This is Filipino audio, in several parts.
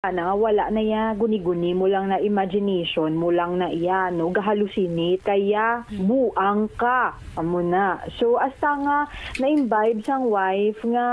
Sana wala na ya guni-guni mo lang na imagination mo lang na iya no gahalusinate kaya buang ka amo na. So asa nga na imbibe sang wife nga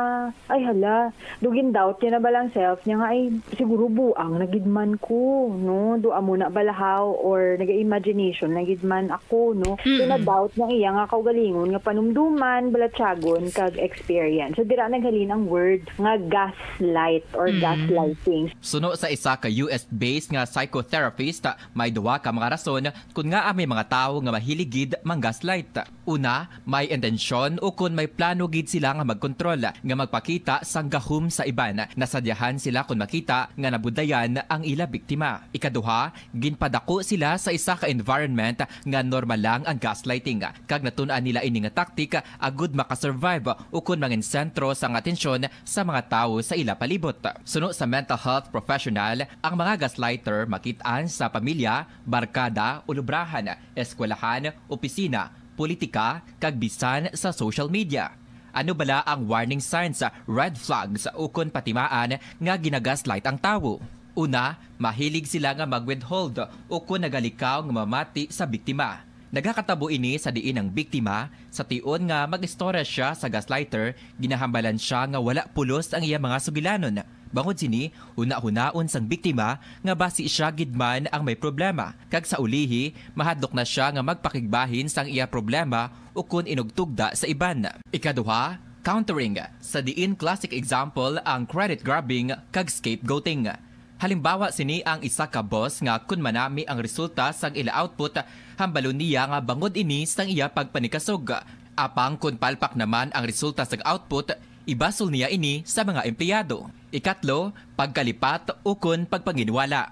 ay hala dugin doubt niya na ba lang self niya nga ay siguro buang nagidman ko no do amo na balahaw or naga-imagination nagidman ako no. Mm-hmm. So na doubt niya iya nga kaugalingon nga panumduman balatyagon kag experience. So dira naghalin ang word nga gaslight or mm-hmm. gaslighting. So, Suno sa isa ka US-based nga psychotherapist, may duwa ka mga rason kung nga may mga tao nga mahiligid mang gaslight. Una, may intensyon o kung may plano gid sila nga magkontrol, nga magpakita sang gahum sa iban, nasadyahan sila kung makita nga nabudayan ang ila biktima. Ikaduha, ginpadako sila sa isa ka environment nga normal lang ang gaslighting. Kag natun-an nila ini nga taktik agud makasurvive o kung mangin sentro sang atensyon sa mga tao sa ila palibot. Suno sa mental health professional professional ang mga gaslighter makitaan sa pamilya, barkada, ulubrahan, eskwelahan, opisina, politika, kagbisan sa social media. Ano bala ang warning signs, red flags ukon patimaan nga ginagaslight ang tawo? Una, mahilig sila nga mag-withhold o nagalikaw nga mamati sa biktima. Nagkakatabo ini sa diin ang biktima sa tiun nga magistorya siya sa gaslighter ginahambalan siya nga wala pulos ang iya mga sugilanon. Bangod sini, una-hunaon sang biktima nga basi siya gidman ang may problema. Kag sa ulihi, mahadlok na siya nga magpakigbahin sang iya problema o kun inugtugda sa iban. Ikaduha, countering. Sa diin classic example ang credit grabbing kag scapegoating. Halimbawa sini ang isa ka boss nga kun manami ang resulta sang ila output hambalo niya nga bangod ini sang iya pagpanikasog. Apang kun palpak naman ang resulta sang output, ibasol niya ini sa mga empleyado. Ikatlo, pagkalipat o kun pagpanginwala.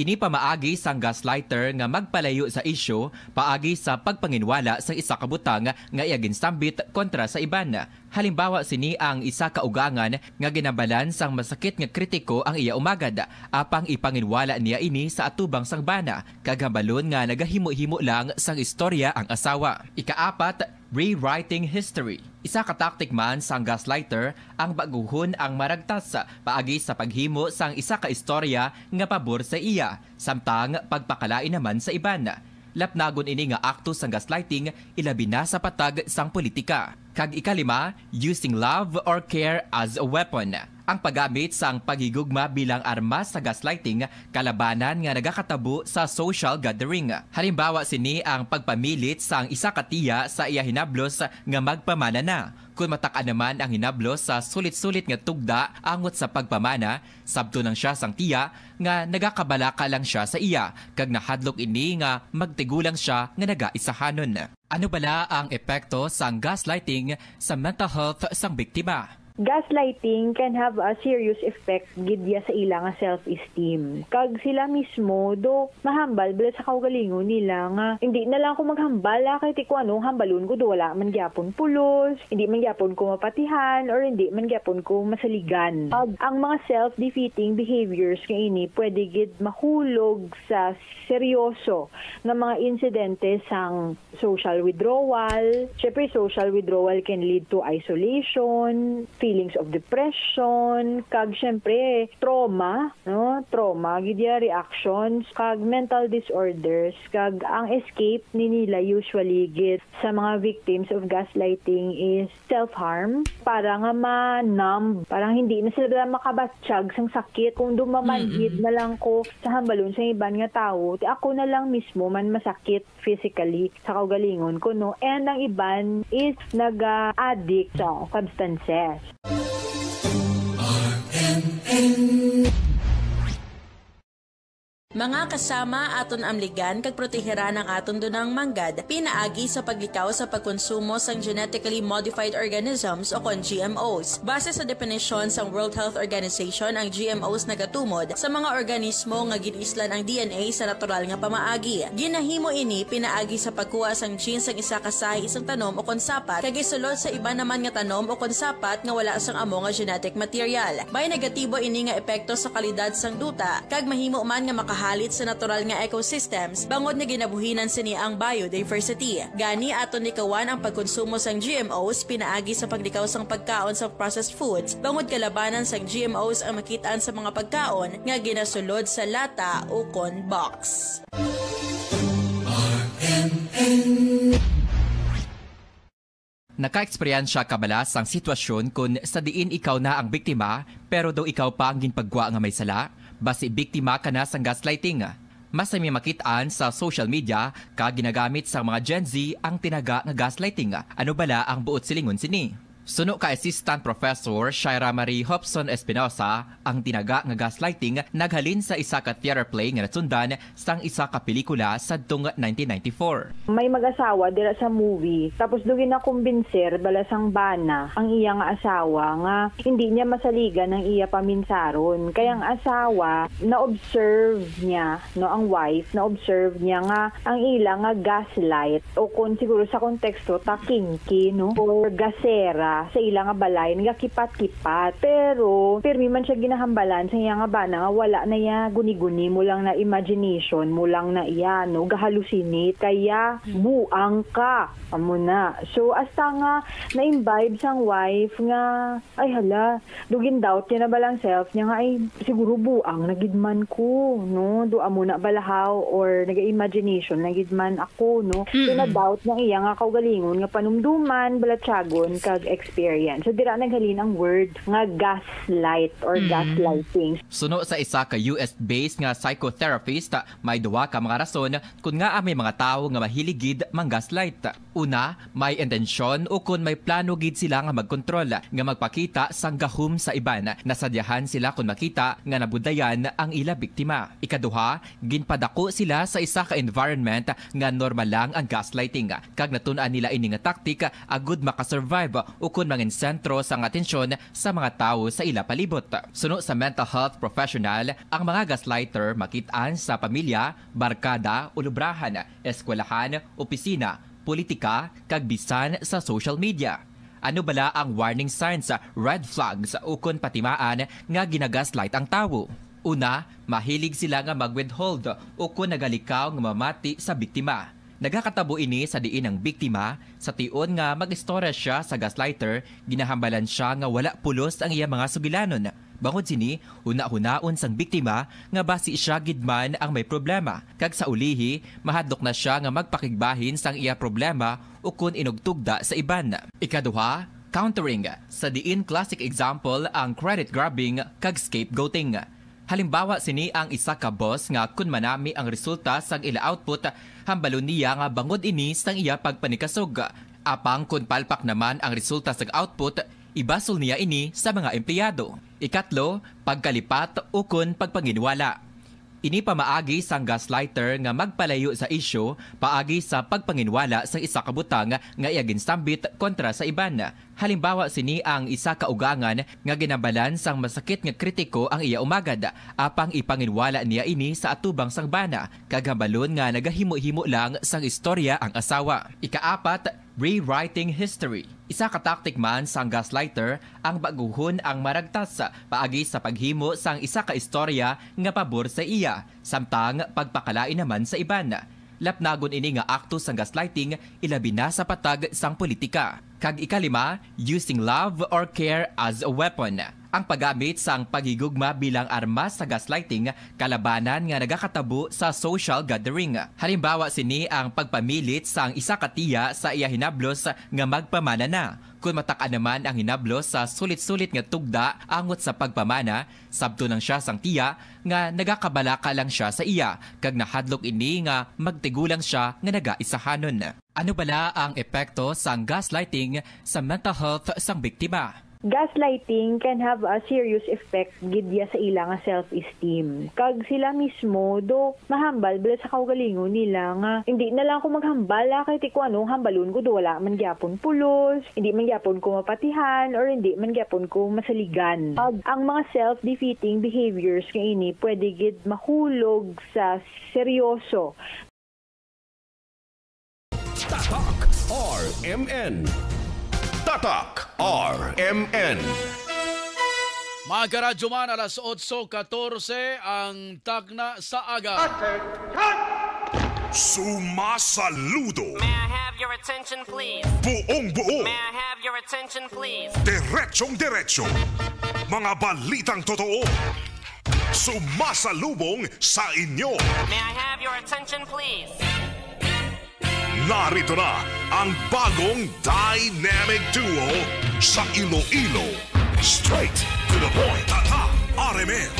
Ini pamaagi sang gaslighter nga magpalayo sa isyu paagi sa pagpanginwala sa isa ka butang nga iaginsambit kontra sa iban. Halimbawa sini ang isa ka ugangan nga ginabalan sang masakit nga kritiko ang iya umagad apang ipanginwala niya ini sa atubang sang sangbana kagabalon nga nagahimo-himo lang sang istorya ang asawa. Ikaapat, rewriting history. Isa ka tactic man sang gaslighter ang baguhon ang maragtas paagi sa paghimo sang isa ka istorya nga pabor sa iya samtang pagpakalain naman sa iban. Lapnagon ini nga akto sang gaslighting ilabi na sa patag sang politika. Kag ikalima, using love or care as a weapon ang paggamit sang paghigugma bilang armas sa gaslighting kalabanan nga nagakatabo sa social gathering. Halimbawa sini ang pagpamilit sang isa katiya sa iya hinablos nga magpamana na. Kung mataka naman ang hinablos sa sulit-sulit nga tugda angot sa pagpamana, sabto nang siya sang tiya nga nagakabalaka lang siya sa iya kag nahadlok ini nga magtigulang siya nga nagaisahanon. Ano bala ang epekto sang gaslighting sa mental health sang biktima? Gaslighting can have a serious effect gid ya sa ila nga self-esteem. Kag sila mismo do mahambal bala sa kaugalingon nila nga hindi na lang ko maghambal la kay ko ano hambalon ko do wala man gyapon pulos, hindi man gyapon ko mapatihan or hindi man gyapon ko masaligan. Kag ang mga self-defeating behaviors nga ini pwede gid mahulog sa seryoso nga mga insidente sang social withdrawal. Syempre social withdrawal can lead to isolation, feelings of depression, kag syempre trauma, no? Trauma gid reactions, kag mental disorders, kag ang escape ni nila usually gid sa mga victims of gaslighting is self-harm para nga ma-numb, parang hindi na sila makabatsyag sang sakit kung dumamanhid mm-hmm. na lang ko sa hambalon sa iban nga tao, ti ako na lang mismo man masakit physically sa kaugalingon ko no. And ang iban is naga-addict sa substances. RMN. Mga kasama aton amligan kag proteheran ang aton dunang manggad pinaagi sa paglikaw sa pagkonsumo sang genetically modified organisms o kon GMOs. Base sa definisyon sang World Health Organization ang GMOs nagatumod sa mga organismo nga ginislan ang DNA sa natural nga pamaagi. Ginahimo ini pinaagi sa pagkuha sang genes sang isa ka sahi isang tanom o kon sapat kag isulod sa iba naman nga tanom o kon sapat nga wala sang amo nga genetic material. Bay negatibo ini nga epekto sa kalidad sang duta kag mahimo man nga maka mahalit sa natural nga ecosystems bangod nga ginabuhinan sini ang biodiversity. Gani aton nikawan ang pagkonsumo sang GMOs pinaagi sa paglikaw sang pagkaon sa processed foods bangod kalabanan sang GMOs ang makitaan sa mga pagkaon nga ginasulod sa lata o corn box. Nakaeksperyensya ka bala sang sitwasyon kung sa diin ikaw na ang biktima pero daw ikaw pa ang ginpagwa nga may sala? basi biktima ka na sang gaslighting. Mas may makitaan sa social media ka ginagamit sa mga Gen Z ang tinaga nga gaslighting. Ano bala ang buot silingon sini? Suno ka Assistant Professor Shaira Marie Hobson Espinosa ang tinaga nga gaslighting naghalin sa isa ka theater play nga natundan sang isa ka pelikula sadtong 1994. May mag-asawa dira sa movie tapos dugi na kumbinsir bala sang bana ang iya nga asawa nga hindi niya masaligan ang iya paminsaron kaya ang asawa na observe niya no ang wife na observe niya nga ang ila nga gaslight o kung siguro sa konteksto takinki no or gasera sa ila nga balay nga kipat-kipat pero pirmi man siya ginahambalan sa iya nga bana nga wala na iya guni-guni mo lang na imagination mo lang na iya no gahalusinate kaya buang ka amo na so asta nga na imbibe sang wife nga ay hala dugin doubt niya na ba self niya nga ay siguro buang nagidman ko no do amo na balahaw or naga-imagination nagidman ako no mm-hmm. so na doubt niya iya nga kaugalingon nga panumduman balatsagon kag experience. So dira naghali ng word nga gaslight or mm. gaslighting. Suno sa isa ka US-based nga psychotherapist may duwa ka mga rason kun nga ang may mga tawo nga mahiligid mang gaslight. Una, may intensyon o kun may plano gid sila nga magkontrol nga magpakita sang gahum sa iban. Nasadyahan sila kun makita nga nabudayan ang ila biktima. Ikaduha, ginpadako sila sa isa ka environment nga normal lang ang gaslighting. Kag natun-an nila ini nga taktika agud makasurvive o ukon manginsentro sang atensyon sa mga tao sa ila palibot. Suno sa mental health professional, ang mga gaslighter makitaan sa pamilya, barkada, ulubrahan, eskwelahan, opisina, politika, kagbisan sa social media ano bala ang warning signs sa red flag sa ukon patimaan nga ginagaslight ang tawo. Una, mahilig sila nga mag-withhold o nagalikaw nga mamati sa biktima. Nagkakatabo ini sa diin ng biktima, sa tiun nga mag siya sa gaslighter, ginahambalan siya nga wala pulos ang iya mga sugilanon. Bangod sini, una-hunaon sang biktima nga basi siya gidman ang may problema. Kag sa ulihi, mahadlok na siya nga magpakigbahin sang iya problema ukon inugtugda sa iban. Ikaduha, countering. Sa diin classic example ang credit grabbing kag scapegoating. Halimbawa sini ang isa ka boss nga kun manami ang resulta sang ila output hambalo niya nga bangod ini sang iya pagpanikasog. Apang kun palpak naman ang resulta sa output, ibasol niya ini sa mga empleyado. Ikatlo, pagkalipat o kun pagpanginwala. Ini pamaagi sang gaslighter nga magpalayo sa isyo paagi sa pagpanginwala sa isa ka butang nga iaginstambit kontra sa iban. Halimbawa sini ang isa ka ugangan nga ginabalan sang masakit nga kritiko ang iya umagad apang ipanginwala niya ini sa atubang sang sangbana kagabalon nga nagahimo-himo lang sang istorya ang asawa. Ikaapat, Rewriting History. Isa ka tactic man sang gaslighter ang baguhon ang maragtas paagi sa paghimo sang isa ka istorya nga pabor sa iya samtang pagpakalain naman sa iban. Lapnagon ini nga akto sang gaslighting ilabi na sa patag sang politika. Kag ikalima, using love or care as a weapon ang paggamit sang pagigugma bilang armas sa gaslighting kalabanan nga nagakatabo sa social gathering. Halimbawa sini ang pagpamilit sang isa katiya sa iya hinablos nga magpamana na. Kung matakaan naman ang hinablos sa sulit-sulit nga tugda angot sa pagpamana, sabto nang siya sang tiya nga nagakabalaka lang siya sa iya kag nahadlok ini nga magtigulang siya nga nagaisahanon. Ano bala ang epekto sang gaslighting sa mental health sang biktima? Gaslighting can have a serious effect gid ya sa ila nga self-esteem. Kag sila mismo do mahambal bala sa kaugalingon nila nga hindi na lang ko maghambal, kay ti kuno hambalon ko do wala man gyapon pulos, hindi man gyapon ko mapatihan or hindi man gyapon ko masaligan. Kag ang mga self-defeating behaviors nga ini pwede gid mahulog sa seryoso Tatak RMN Tatak RMN Mga karadyoman, alas 8.14 ang takna sa aga. Sumasaludo. May I have your attention please? Buong buo. May I have your attention please? Diretsyong diretsyo. Mga balitang totoo. Sumasalubong sa inyo. May I have your attention please? Narito na ang bagong dynamic duo sa Iloilo. Straight to the point. Tata RMN.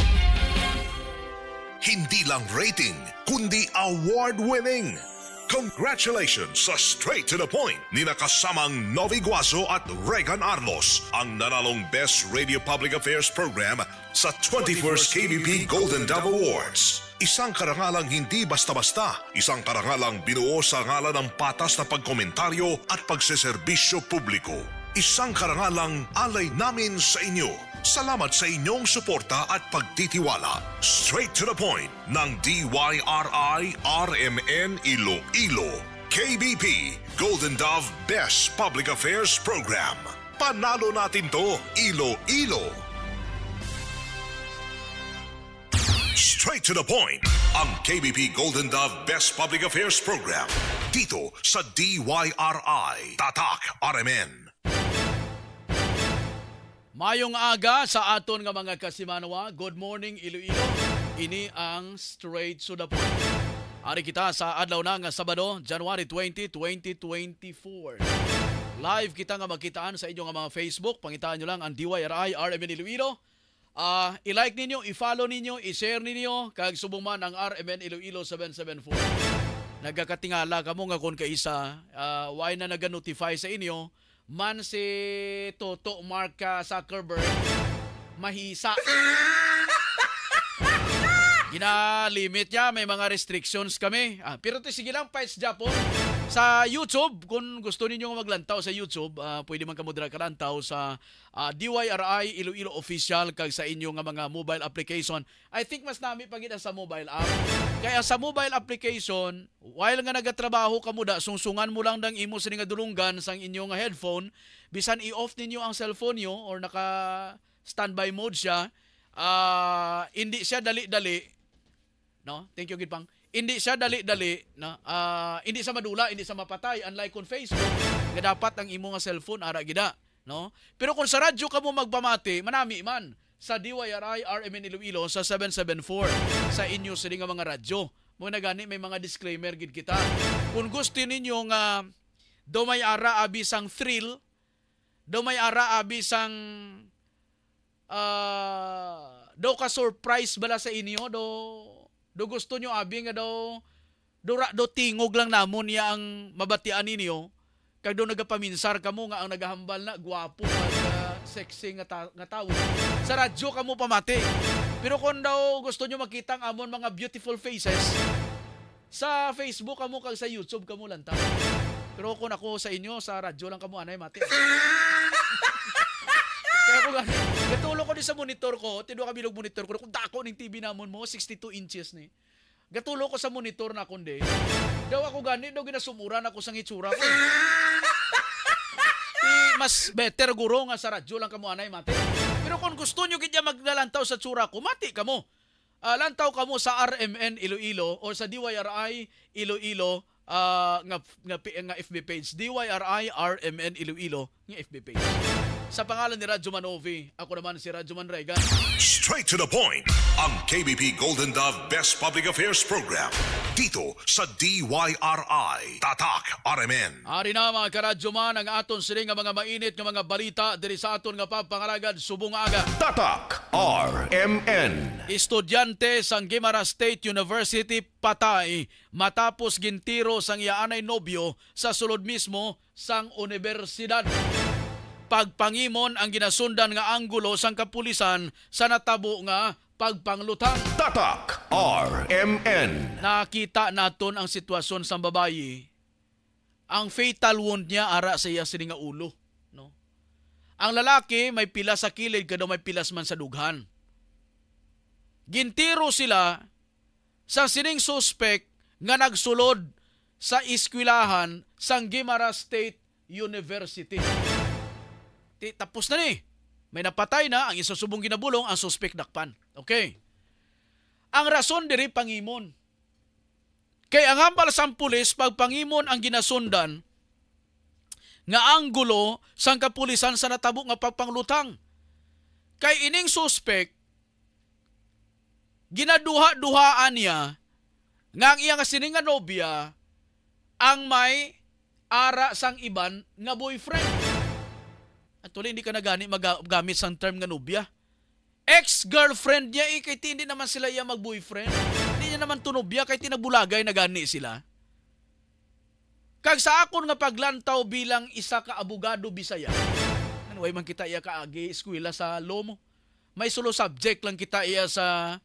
Hindi lang rating, kundi award-winning. Congratulations sa Straight to the Point ni nakasamang Novi Guaso at Regan Arlos ang nanalong Best Radio Public Affairs Program sa 21st KBP Golden Dove Awards. Isang karangalang hindi basta-basta, isang karangalang binuo sa ngalan ng patas na pagkomentaryo at pagseserbisyo publiko. Isang karangalang alay namin sa inyo. Salamat sa inyong suporta at pagtitiwala. Straight to the point ng DYRI RMN Iloilo. KBP Golden Dove Best Public Affairs Program. Panalo natin to, Iloilo. -Ilo. Straight to the point, ang KBP Golden Dove Best Public Affairs Program. Dito sa DYRI, Tatak RMN. Mayong aga sa aton nga mga kasimanwa. Good morning Iloilo. Ini ang Straight to the Point. Ari kita sa adlaw na nga Sabado, January 20, 2024. Live kita nga magkitaan sa inyong mga Facebook. Pangitaan nyo lang ang DYRI RMN Iloilo Uh, i-like ninyo, i-follow ninyo, i-share ninyo kag subuman ang RMN Iloilo 774. Nagkakatingala kamo nga kon kaisa, uh, why na naga-notify sa inyo man si Toto Mark Zuckerberg mahisa. Gina limit niya, may mga restrictions kami. Ah, pero sige lang, fights Japon. Sa YouTube, kung gusto ninyo maglantaw sa YouTube, uh, pwede man kamo dira kalantaw sa uh, ah, DYRI Iloilo Official kag sa inyo nga mga mobile application. I think mas nami pagita sa mobile app. Kaya sa mobile application, while nga nagatrabaho ka mo da, sungsungan mo lang dang imo sa nga dulungan sang inyo nga headphone, bisan i-off ninyo ang cellphone nyo or naka standby mode siya, uh, hindi siya dali-dali. No? Thank you, gid pang hindi siya dali-dali na uh, hindi sa madula hindi sa mapatay unlike on Facebook nga dapat ang imo nga cellphone ara gida no pero kung sa radyo ka magpamati manami man sa DYRI RMN Iloilo sa 774 sa inyo sini nga mga radyo mo na gani may mga disclaimer gid kita kung gusto ninyo nga do may ara abi sang thrill do may ara abi sang uh, ah, do ka surprise bala sa inyo do Do gusto nyo abi nga daw dura do tingog lang namon niya ang mabatian ninyo kag do nagapaminsar kamo nga ang nagahambal na gwapo at uh, sexy nga, ta- nga tawo. Sa radyo kamo pamati. Pero kung daw gusto nyo makita ang amon mga beautiful faces, sa Facebook kamo kag sa YouTube kamo lang ta. Pero kung ako sa inyo, sa radyo lang kamo anay mati. Katulog, ano, katulog ko din sa monitor ko, tinuwa ka bilog monitor ko, kung dako ning TV namon mo, 62 inches ni. Gatulo ko sa monitor na kundi. Daw ako gani, daw ginasumuran ako sa ngitsura ko. Eh, mas better guro nga sa radyo lang kamo anay mate. Pero kung gusto nyo kidya maglalantaw sa tsura ko, mati kamo. Uh, ah, lantaw kamo sa RMN Iloilo or sa DYRI Iloilo uh, nga, nga, nga FB page. DYRI RMN Iloilo nga FB page. Sa pangalan ni Radyo Manovi, ako naman si Radyo Manregan. Straight to the point, ang KBP Golden Dove Best Public Affairs Program. Dito sa DYRI, Tatak RMN. Ari na mga karadyo man, ang aton sini nga mga mainit nga mga balita diri sa aton nga papangalagad subong aga. Tatak RMN. Estudyante sang Gimara State University patay matapos gintiro sang iyaanay nobyo sa sulod mismo sang universidad pagpangimon ang ginasundan nga anggulo sang kapulisan sa natabo nga pagpanglutang. Tatak RMN. Nakita naton ang sitwasyon sa babayi. Ang fatal wound niya ara sa iya sini nga ulo, no? Ang lalaki may pila sa kilid kado may pilas man sa dughan. Gintiro sila sa sining suspect nga nagsulod sa iskwilahan sang Gimara State University. Di, tapos na ni. May napatay na ang isusubong ginabulong ang suspect dakpan. Okay. Ang rason diri pangimon. Kay ang ambal sa pulis pag pangimon ang ginasundan nga anggulo sang kapulisan sa natabo nga pagpanglutang. Kay ining suspect ginaduha-duhaan niya nga ang iyang sininga nobya ang may ara sang iban nga boyfriend. Actually, hindi ka na gani magamit sa term nga nubya. Ex-girlfriend niya, eh, kahit hindi naman sila iya mag-boyfriend. Hindi niya naman tunubya, kahit tinagbulagay na gani sila. Kag sa akon nga paglantaw bilang isa ka abogado Bisaya. Ano man kita iya kaagi eskwela sa lomo. May solo subject lang kita iya sa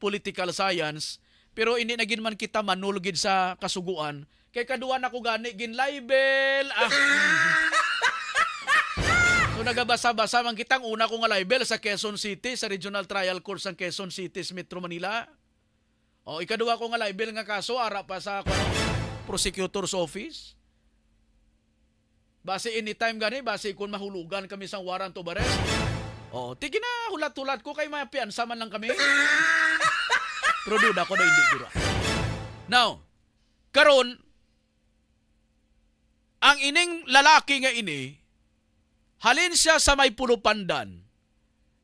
political science pero hindi na gin man kita manulgid sa kasuguan kay kaduan ako gani gin libel ah. So nagabasa-basa man kitang una ko nga libel sa Quezon City, sa Regional Trial Court sa Quezon City, Metro Manila. O oh, ikaduha ko nga libel nga kaso ara pa sa prosecutor's office. Base anytime gani, base kun mahulugan kami sa warrant of arrest. Oh, tigi na hulat-hulat ko kay mapiansa man lang kami. Pero duda ko na hindi dura. Now, karon ang ining lalaki nga ini Halin siya sa may pulupandan.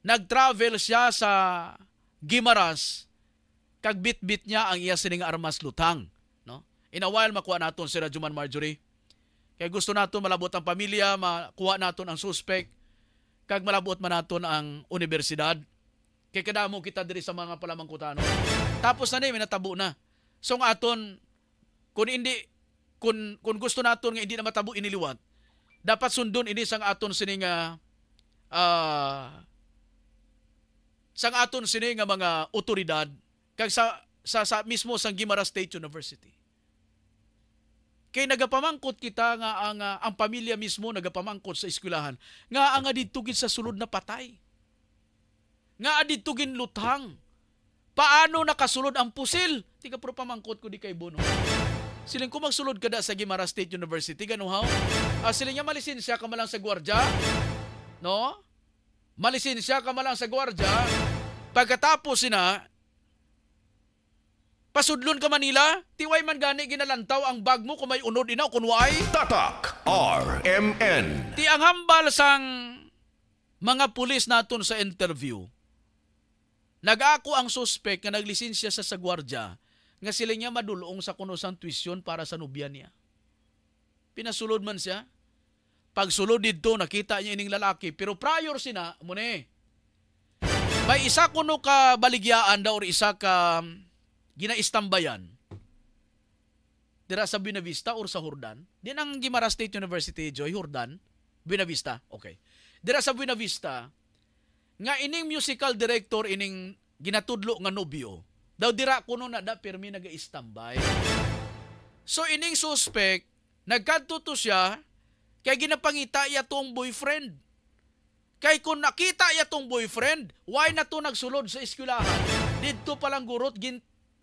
Nag-travel siya sa Gimaras. Kagbit-bit niya ang iya sining armas lutang. No? In a while, makuha naton si Rajuman Marjorie. Kaya gusto naton malabot ang pamilya, makuha naton ang suspect, kag malabot man naton ang universidad. Kaya kadamo kita diri sa mga palamangkutano. Tapos na ni, minatabo na. So aton, kung hindi, kung, kung gusto naton nga hindi na matabo iniliwat, dapat sundon ini sang aton sini nga uh, ah, sang aton sini nga mga otoridad kag sa, sa, sa mismo sang Gimara State University. Kay nagapamangkot kita nga ang ah, ang pamilya mismo nagapamangkot sa eskwelahan nga ang adto sa sulod na patay. Nga adto luthang. Paano nakasulod ang pusil? Tika pro pamangkot ko di kay Bono. Siling kung magsulod ka sa Gimara State University, ganuhaw. Ah, siling nga malisensya ka malang sa gwardya. No? Malisensya ka malang sa gwardya. Pagkatapos sina, pasudlon ka Manila, tiway man gani ginalantaw ang bag mo kung may unod ina inaw kunway. Tatak RMN. Ti ang hambal sang mga pulis naton sa interview. Nagako ang suspect nga naglisensya sa sa gwardya nga sila niya madulong sa kuno sang tuisyon para sa nubya niya. Pinasulod man siya. Pagsulod dito, nakita niya ining lalaki. Pero prior sina, muna may isa kuno ka baligyaan daw or isa ka um, ginaistambayan dira sa Binavista or sa Jordan. Din ang Gimara State University, Joy, Jordan. Binavista, okay. Dira sa Binavista, nga ining musical director ining ginatudlo nga nobyo Daw dira kuno na da pirmi naga-standby. So ining suspect nagkadto siya kay ginapangita iya tong boyfriend. Kay kun nakita iya tong boyfriend, why na to nagsulod sa eskwelahan? Didto pa lang gurot gin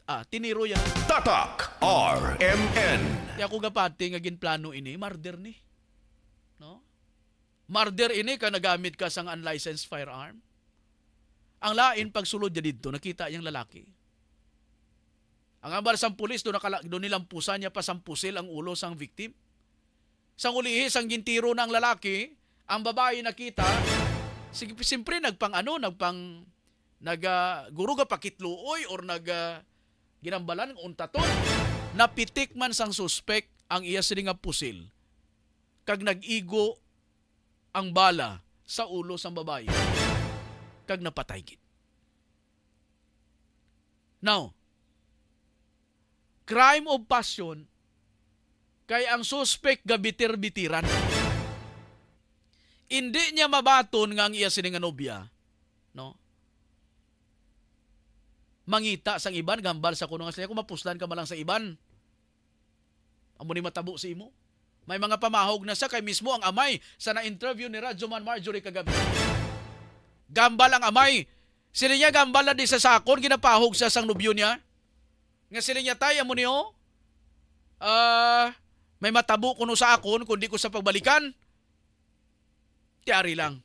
ah, tiniro yan. Tatak RMN. Kaya ko gapati nga ginplano ini, murder ni. No? Murder ini ka nagamit ka sang unlicensed firearm. Ang lain pagsulod niya dito, nakita yang lalaki. Ang ambar sang pulis, doon, nakala, doon nilampusan niya pa sang pusil ang ulo sang victim. Sang ulihi, sang gintiro ng lalaki, ang babae nakita, simpre nagpang ano, nagpang nagaguruga ah, pakitluoy or naga ah, ginambalan ng untaton napitik man sang suspek ang iya sini pusil kag nagigo ang bala sa ulo sang babae kag napatay gid now crime of passion kay ang suspect gabitir-bitiran. Hindi niya mabaton nga ang iya sining nobya, no? Mangita sang iban gambal sa kuno nga sila kung mapuslan ka malang sa iban. Amo ni matabo sa si imo. May mga pamahog na sa kay mismo ang amay sa na-interview ni Radjoman Marjorie kagabi. Gambal ang amay. Sila niya gambal na di sa sakon ginapahog sa sang nobyo niya nga sila niya taya mo niyo, ah, uh, may matabo kuno sa akon kundi ko sa pagbalikan. Tiari lang.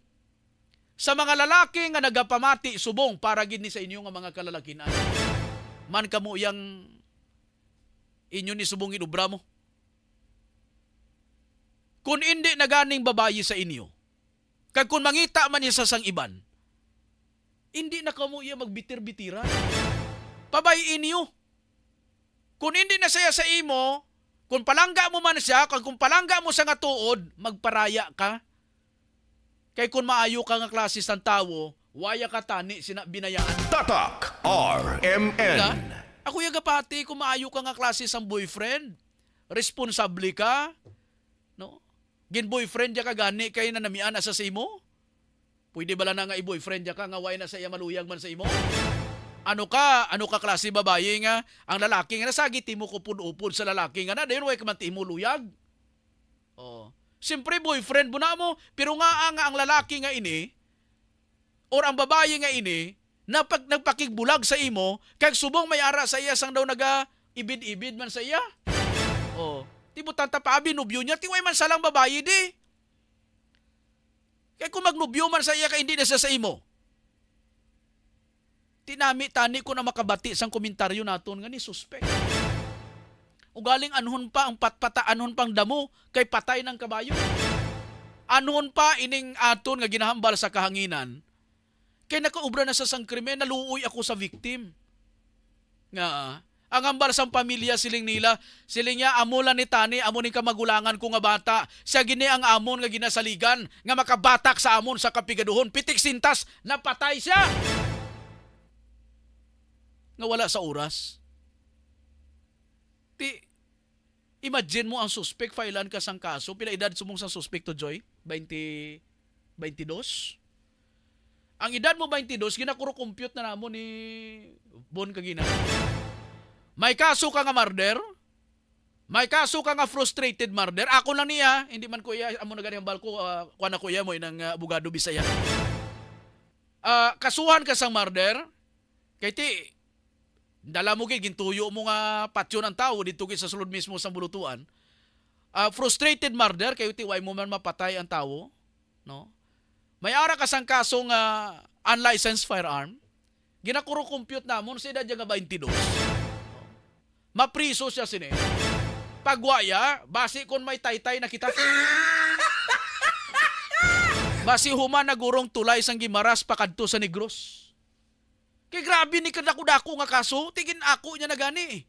Sa mga lalaki nga nagapamati subong para gid ni sa inyo nga mga kalalakian. Man kamo yang inyo ni subong inubra mo. Kung hindi naganing babayi sa inyo, kag kun mangita man niya sa sang iban, hindi na kamo iya magbitir-bitira. pabay niyo kung hindi na saya sa imo, kung palangga mo man siya, kung palangga mo sa nga tuod, magparaya ka. Kay kung maayo ka nga klase ng tawo, waya ka tani sina binayaan. Tatak RMN. Diba? Ako yung kapati, kung maayo ka nga klase sa boyfriend, responsable ka, no? Gin boyfriend ya ka gani kay na namian sa imo? Pwede bala na nga i-boyfriend ya ka nga way na sa iya maluyag man sa imo? ano ka, ano ka klase babae nga, ang lalaki nga nasagi, timo kupod-upod sa lalaki nga na, dahil way ka man timo luyag. Oh. Siyempre, boyfriend mo na mo, pero nga ah, nga ang lalaki nga ini, or ang babae nga ini, na pag nagpakigbulag sa imo, kag subong may ara sa iya sang daw naga ibid-ibid man sa iya. Oh. Di mo abi nubyo niya, tiway man salang babae di. Kaya kung magnubyo man sa iya ka hindi na sa sa imo, Tinami tani ko na makabati sang komentaryo naton nga ni suspect. Ugaling anhon pa ang patpata anhon pang damo kay patay ng kabayo. Anhon pa ining aton nga ginahambal sa kahanginan. Kay nakaubra na sa sang krimen naluoy ako sa victim. Nga ang ambal sang pamilya siling nila, siling niya amulan ni tani amon ni kamagulangan ko nga bata. Siya gini ang amon nga ginasaligan nga makabatak sa amon sa kapigaduhon pitik sintas napatay siya nga wala sa oras. Ti, imagine mo ang suspect, filean ka sang kaso, pinaedad sumong sa suspect Joy, 20, 22. Ang edad mo 22, ginakuro-compute na namo ni Bon Kagina. May kaso ka nga murder, may kaso ka nga frustrated murder. Ako lang niya, hindi man kuya, amo na ganyan balko, uh, ah, kuha na kuya mo, inang eh, uh, ah, bugado bisaya. Uh, kasuhan ka sang murder, kay ti, Dala mo gid gintuyo mo nga patyon ang tawo dito gid sa sulod mismo sa bulutuan. Uh, frustrated murder kay uti way mo man mapatay ang tawo, no? May ara ka sang kasong uh, unlicensed firearm. Ginakuro compute namon sa edad nga 22. Mapriso siya sini. Pagwaya, basi kon may taytay nakita. Basi human nagurong tulay sang Gimaras pa kadto sa Negros. Kay grabe ni kadako nga kaso, tigin ako niya na gani.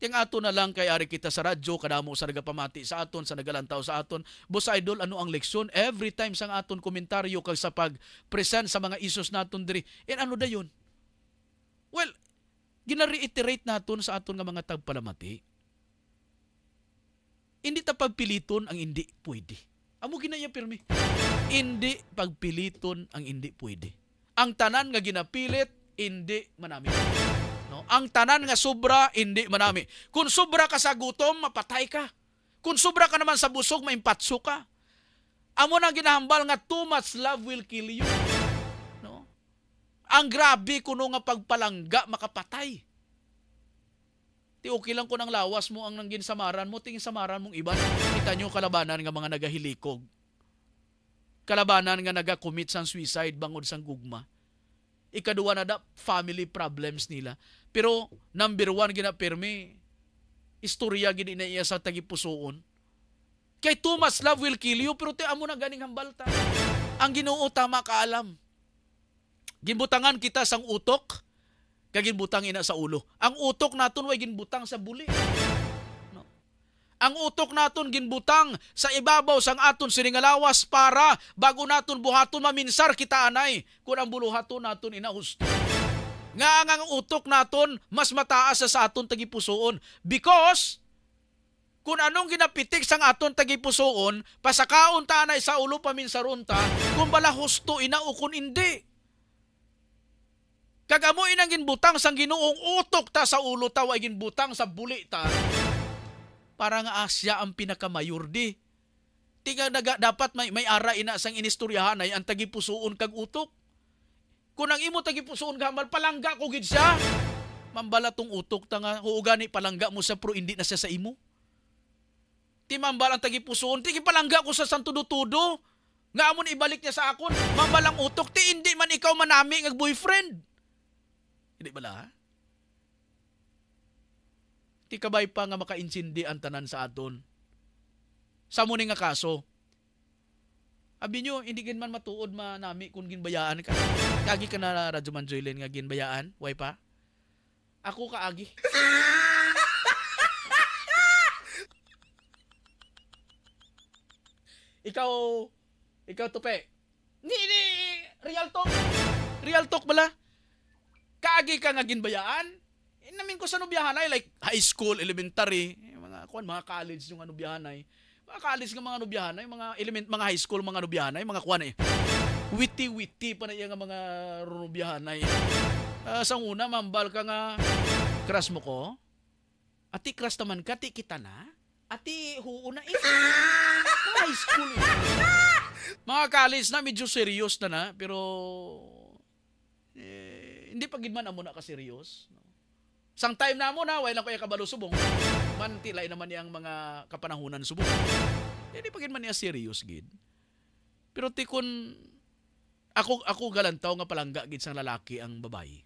Yang ato na lang kay ari kita sa radyo, kadamo sa nagapamati sa aton, sa nagalantaw sa aton. Boss Idol, ano ang leksyon? Every time sang aton komentaryo kag sa pag-present sa mga isos naton diri. in ano dayon? Well, gina-reiterate naton sa aton nga mga tagpalamati. Hindi ta pagpiliton ang hindi pwede. Amo ginaya pirmi. Hindi pagpiliton ang hindi pwede. Ang tanan nga ginapilit, hindi manami. No? Ang tanan nga sobra, hindi manami. kun sobra ka sa gutom, mapatay ka. kun sobra ka naman sa busog, maimpatso ka. Amo na ginahambal nga too much love will kill you. No? Ang grabe kuno nga pagpalangga makapatay. Ti okay lang ko ng lawas mo ang nanggin samaran mo, tingin samaran mong iba. Kita nyo kalabanan ng mga nagahilikog kalabanan nga naga-commit sang suicide bangod sang gugma. Ikaduwa na da, family problems nila. Pero number one ginapirmi, istorya gini na iya sa tagipusoon. Kay too much love will kill you, pero te amo na ganing hambalta. Ang ginoo tama ka Gimbutangan kita sang utok, kaginbutang ina sa ulo. Ang utok naton way ginbutang sa buli. Ang utok naton ginbutang sa ibabaw sang aton siningalawas para bago naton buhaton maminsar kita anay kun ang buluhaton naton inahusto. Nga ang utok naton mas mataas sa sa aton tagipusoon because kung anong ginapitik sang aton tagipusoon, pasakaon ta anay sa ulo paminsaron ta, kung bala husto ina o kung Kag amo inang ginbutang sang Ginoong utok ta sa ulo ta wa ginbutang sa buli ta para nga asya ah, ang pinakamayor di. Tinga naga, dapat may, may ara ina sang inistoryahan ay ang tagipusoon kag utok. Kung ang imo tagipusoon gamal, palangga ko gid siya. Mambala tong utok, tanga, huuga ni palangga mo sa pro, indi na siya sa imo. Ti mambala ang tagipusuon, tigi palangga ko sa Santo tudo Nga amon ibalik niya sa akon, mambalang utok, ti indi man ikaw manami nga boyfriend. Hindi bala ha? ti kabay pa nga makaintindi ang tanan sa aton. Sa muna nga kaso, Abi nyo, hindi gin man matuod ma nami kung ginbayaan ka. Kagi ka na Radyo Manjoylin nga ginbayaan, way pa. Ako kaagi. ikaw, ikaw tupe. Ni, ni, real talk. Real talk bala. Kaagi ka nga ginbayaan inamin ko sa Nubiahanay, like high school, elementary, mga, kuan, mga college yung Nubiahanay. Mga college ng mga Nubiahanay, mga element, mga high school, mga Nubiahanay, mga kuan eh. Witty-witty pa na iya nga mga Nubiahanay. Uh, ah, sa una, mambal ka nga, crush mo ko, ati crush naman ka, ti kita na, ati huuna eh. Mga high school. Eh. Mga college na, medyo serious na na, pero eh, hindi pa gid man amo na ka serious. Sang time na mo na, wala ko yung kabalo subong. Man, tilay naman ang mga kapanahunan subong. Hindi pagin man niya serious, gid. Pero tikon, ako, ako galantaw nga palangga gid sang lalaki ang babae.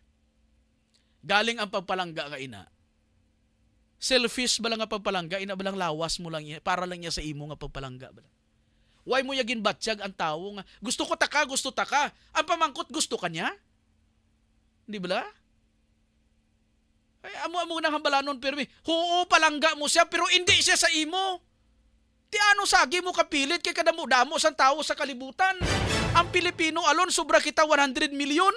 Galing ang pagpalangga nga ina. Selfish ba lang nga pagpalangga, ina ba lang lawas mo lang, para lang niya sa imo nga pagpalangga ba lang. Why mo yagin batsyag ang tao nga, gusto ko taka, gusto taka. Ang pamangkot, gusto kanya? Di ba? Ay, eh, amo amo nang hambalanon pero huo palangga mo siya pero hindi siya sa imo. Ti ano sagi mo kapilit kay kadamo-damo sang tao sa kalibutan. Ang Pilipino alon sobra kita 100 million.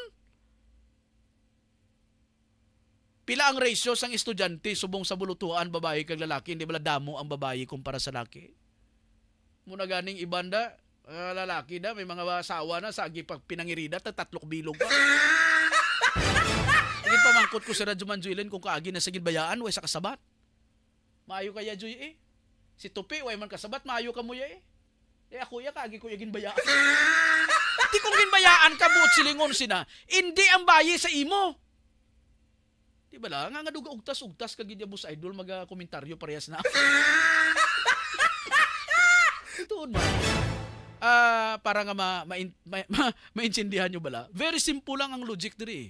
Pila ang ratio sang estudyante subong sa bulutuan babae kag lalaki hindi bala damo ang babae kumpara sa lalaki. Mo na ganing ibanda uh, lalaki na may mga asawa na sagi pag pinangirida tatlok bilog pa mangkot ko si Radyo Man Joylin kung kaagi na sa ginbayaan way sa kasabat. Maayo kaya Joy eh. Si Tupi way man kasabat maayo ka mo ya eh. Eh ako ya kaagi ko ya ginbayaan. Ti kung ginbayaan ka buot silingon sina, hindi ang bayi sa imo. Di ba lang? Nga duga ugtas-ugtas kagidya mo sa idol mga komentaryo parehas na. Tuon ba? Ah, uh, para nga ma, ma, ma, ma, maintindihan nyo bala. Very simple lang ang logic diri eh.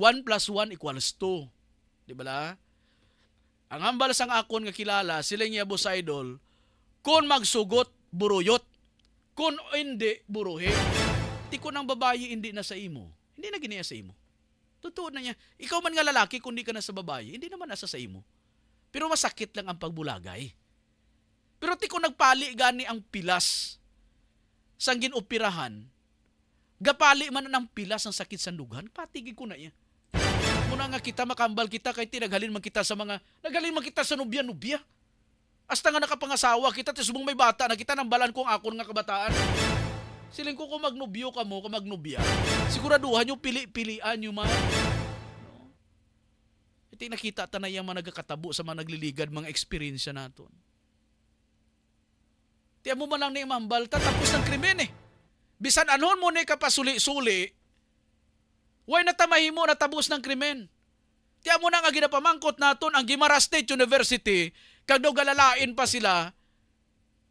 1 plus 1 equals 2. Di ba Ang hambal sang akon nga kilala, sila niya sa idol, kung magsugot, buruyot. Kung hindi, buruhin. Ti ko ng babae, hindi na sa imo. Hindi na giniya sa imo. Totoo na niya. Ikaw man nga lalaki, kundi ka na sa babae, hindi naman nasa sa imo. Pero masakit lang ang pagbulagay. Pero ti ko nagpali gani ang pilas sang ginopirahan, gapali man ng pilas ang sakit sa dugan, patigig ko na iya. Muna nga kita, makambal kita, kay tinaghalin man kita sa mga, naghalin man kita sa nubya-nubya. Hasta nga nakapangasawa kita, ti mong may bata, na kita nambalan ko ang akon nga kabataan. Siling ko kung magnubyo ka mo, kung magnubya, siguraduhan yung pili-pilian yung mga... No? Iti nakita ta na yung mga nagkakatabo sa mga nagliligad, mga eksperyensya naton. Tiyan mo man lang na imambal, tapos ng krimen eh. Bisan anon mo ni kapasuli-suli, Why natamahimo na tabos ng krimen? Tiya mo na nga ginapamangkot naton ang Gimara State University, kag do galalain pa sila.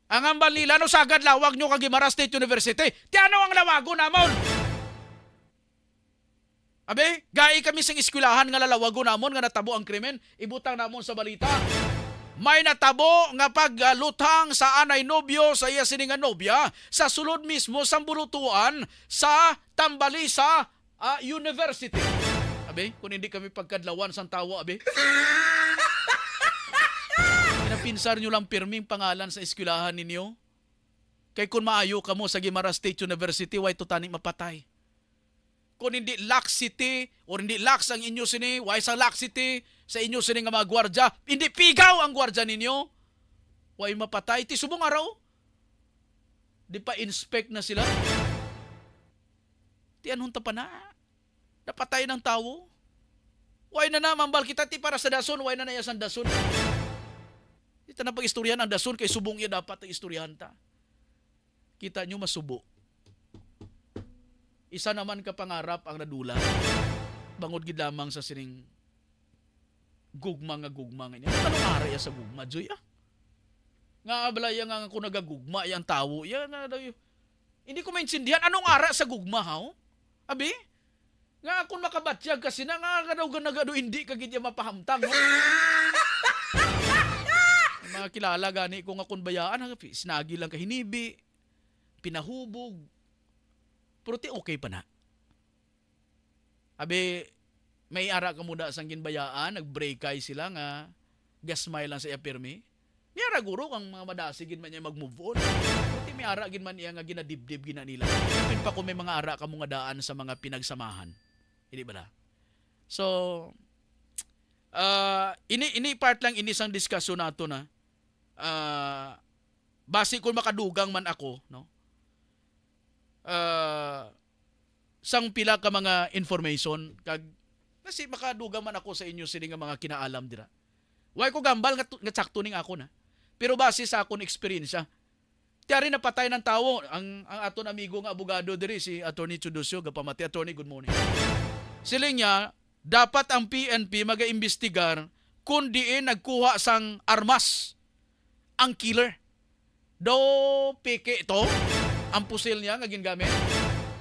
Ang ambal nila, no sagad lawag nyo kag Gimara State University. Tiya ano ang lawago namon? Abi, gai kami sing eskwelahan nga lalawago namon nga natabo ang krimen, ibutang namon sa balita. May natabo nga paglutang sa anay nobyo sa iya sininga nobya sa sulod mismo sa bulutuan sa Tambalisa, a university. Abi, kung hindi kami pagkadlawan sang tawa, abi. Pinapinsar nyo lang pirming pangalan sa eskulahan ninyo. Kay kung maayo ka mo sa Gimara State University, why tutanik mapatay? Kung hindi lax city, or hindi lax ang inyo sini, why sa lax city, sa inyo sini nga mga gwardya, hindi pigaw ang gwardya ninyo, why mapatay? Ti subong araw, di pa inspect na sila. Ti anong pa na? Napatay ng tao? Why na naman bal kita ti para sa dason, why na na sa dason? Ito na pag-istoryahan ang dason kay subong iya dapat ang istoryahan ta. Kita nyo masubo. Isa naman ka pangarap ang nadula. Bangod gid lamang sa sining gugma nga gugma niya. Ano ara ya sa gugma, Joy? Ah? Nga abla ya nga ako nagagugma yang tawo. Ya nga Hindi ko maintindihan anong ara sa gugma ha? Oh? Abi, nga akong makabatyag kasi na nga ganaw ganagado hindi kagidya mapahamtang. mga kilala gani kung akong bayaan, sinagi lang kahinibi, pinahubog. Pero ti okay pa na. Abi, may ara ka muna sa ginbayaan, nag-break kay sila nga, gasmay lang sa iya pirmi. ara guro kang mga madasigin man niya mag-move on may ara gin man iya nga ginadibdib gina nila. Kapin pa ko may mga ara ka mga daan sa mga pinagsamahan. Hindi ba na? So, uh, ini, ini part lang ini sang diskusyon nato na uh, base kung makadugang man ako, no? Uh, sang pila ka mga information kag kasi makadugang man ako sa inyo sini nga mga kinaalam dira. Why ko gambal nga, nga sakto ning ako na. Pero base sa akong experience, ha, Tiyari na patay ng tao ang, ang aton amigo nga abogado diri si Attorney Tudosio gapamati Attorney good morning. Sila niya dapat ang PNP magaimbestigar kung diin eh nagkuha sang armas ang killer. Do peke ito ang pusil niya nga ginagamit.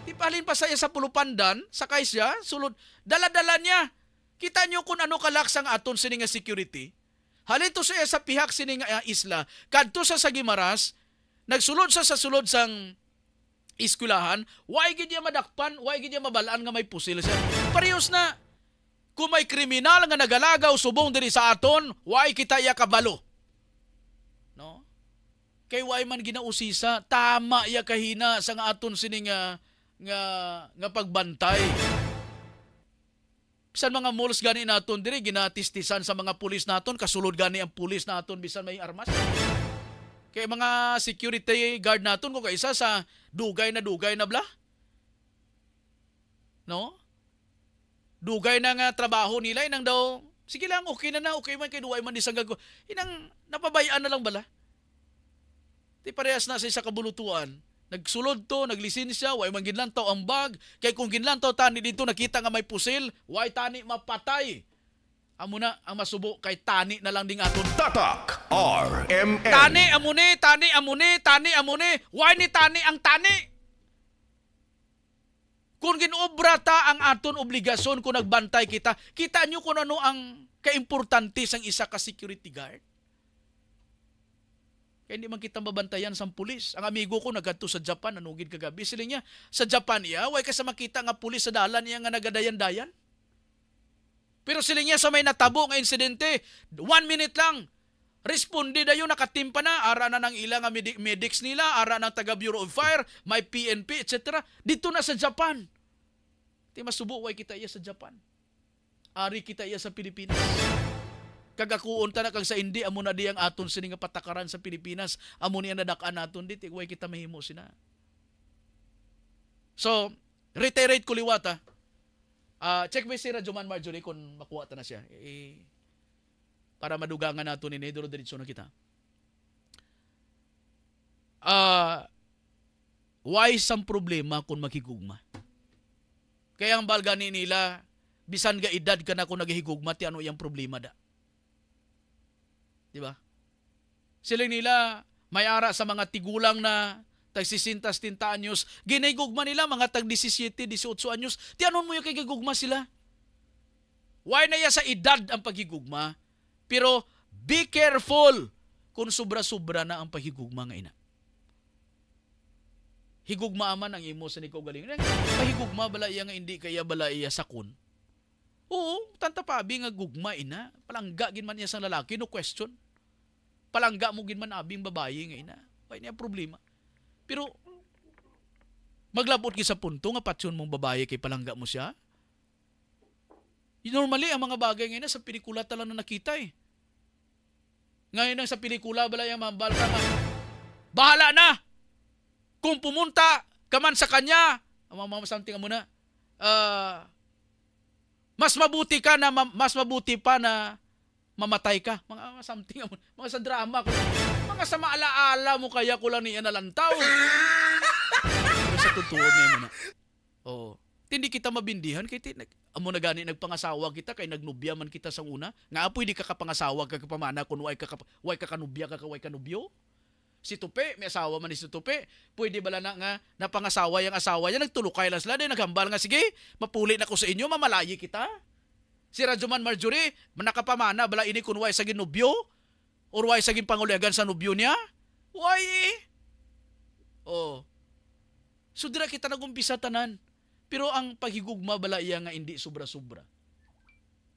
Tipalin pa sa iya sa pulupandan sa kaisya sulod dala-dala niya. Kita niyo kung ano kalaksang aton sini nga security. Halito siya sa pihak sini nga ah, isla kadto sa Sagimaras Nagsulod sa sa sulod sang iskulahan, why gid niya madakpan, why gid niya mabalaan nga may pusil siya. Parehos na kung may kriminal nga nagalagaw subong diri sa aton, why kita iya kabalo? No? Kay why man ginausisa, tama iya kahina sa nga aton sini nga nga, nga pagbantay. Bisan mga malls gani naton diri ginatistisan sa mga pulis naton, kasulod gani ang pulis naton bisan may armas. Kay mga security guard naton ko kaisa sa dugay na dugay na bla. No? Dugay na nga trabaho nila inang daw sige lang okay na na okay man kay duway man disang gago. Inang napabayaan na lang bala. Di parehas na sa isa kabulutuan. Nagsulod to, naglisensya, way man ginlantaw ang bag. Kay kung ginlantaw tani dito nakita nga may pusil, way tani mapatay amuna ang masubo kay tani na lang ding aton. Tatak r RMN. Tani amuni, tani amuni, tani amuni. Why ni tani ang tani? Kung ginobra ta ang aton obligasyon kung nagbantay kita, kita nyo kung ano ang kaimportante sang isa ka security guard. Kaya hindi man kita mabantayan sa pulis. Ang amigo ko nagadto sa Japan, nanugid kagabi. Sila niya, sa Japan iya, way ka sa makita nga pulis sa dalan niya nga nagadayan-dayan. Pero sila niya sa may natabo nga insidente, one minute lang, Responde dayo nakatimpa na ara na ng ilang nga medics nila, ara ng taga Bureau of Fire, may PNP etc. Dito na sa Japan. Ti masubo way kita iya sa Japan. Ari kita iya sa Pilipinas. Kagakuon ta na kag sa indi amo na di ang aton sini nga patakaran sa Pilipinas, amo ni nadakan naton dit way kita mahimo sina. So, reiterate ko liwata ah. Uh, check me si Rajuman Marjorie kung makuha ta na siya. Eh, para madugangan nato ni Nedro Diretso na kita. Uh, why sang problema kung makigugma? Kaya ang balga ni nila, bisan ga edad ka na kung naghihigugma, ti ano yung problema da. Di ba? Sila nila, may ara sa mga tigulang na tag 60 tinta anyos ginaygugma nila mga tag 17 18 anyos ti anon mo yung kay gigugma sila why na ya sa edad ang paghigugma pero be careful kung sobra-sobra na ang paghigugma nga ina higugma man ang imo sa nikaw galing. Pahigugma bala iya nga hindi kaya bala iya sakun Oo, tanta pa pabi nga gugma ina. Palangga gin man iya sa lalaki, no question. Palangga mo gin man abing babae nga ina. Why niya problema? Pero maglabot gyud sa punto nga patyon mong babaye kay palangga mo siya. Normally ang mga bagay ngayon sa pelikula tala na nakita eh. Ngayon ang sa pelikula bala yang mambalta ka Bahala na! Kung pumunta ka man sa kanya, ang mga something ka na. uh, ah, mas mabuti ka na, mas mabuti pa na mamatay ka. Mga something, mga sa drama. Ko. Mga sa maalaala mo kaya ko lang niya nalantaw. sa totoo niya mo na. Oo. Tindi kita mabindihan kay tinik. Amo na gani nagpangasawa kita kay nagnubya man kita sang una. Nga apoy di ka kapangasawa ka kapamana kun way ka way ka kanubya ka kaway kanubyo. Si Tupe, may asawa man ni si Tupe. Pwede bala na nga napangasawa yang asawa niya nagtulukay lang sila din naghambal nga sige, mapuli na ko sa inyo mamalayi kita. Si Rajuman Marjorie, nakapamana bala ini kunway sa ginubyo Or why gin panguliagan sa nubyo niya? Why eh? Oh. So dira kita nagumpisa tanan. Pero ang paghigugma bala iya nga hindi sobra-sobra.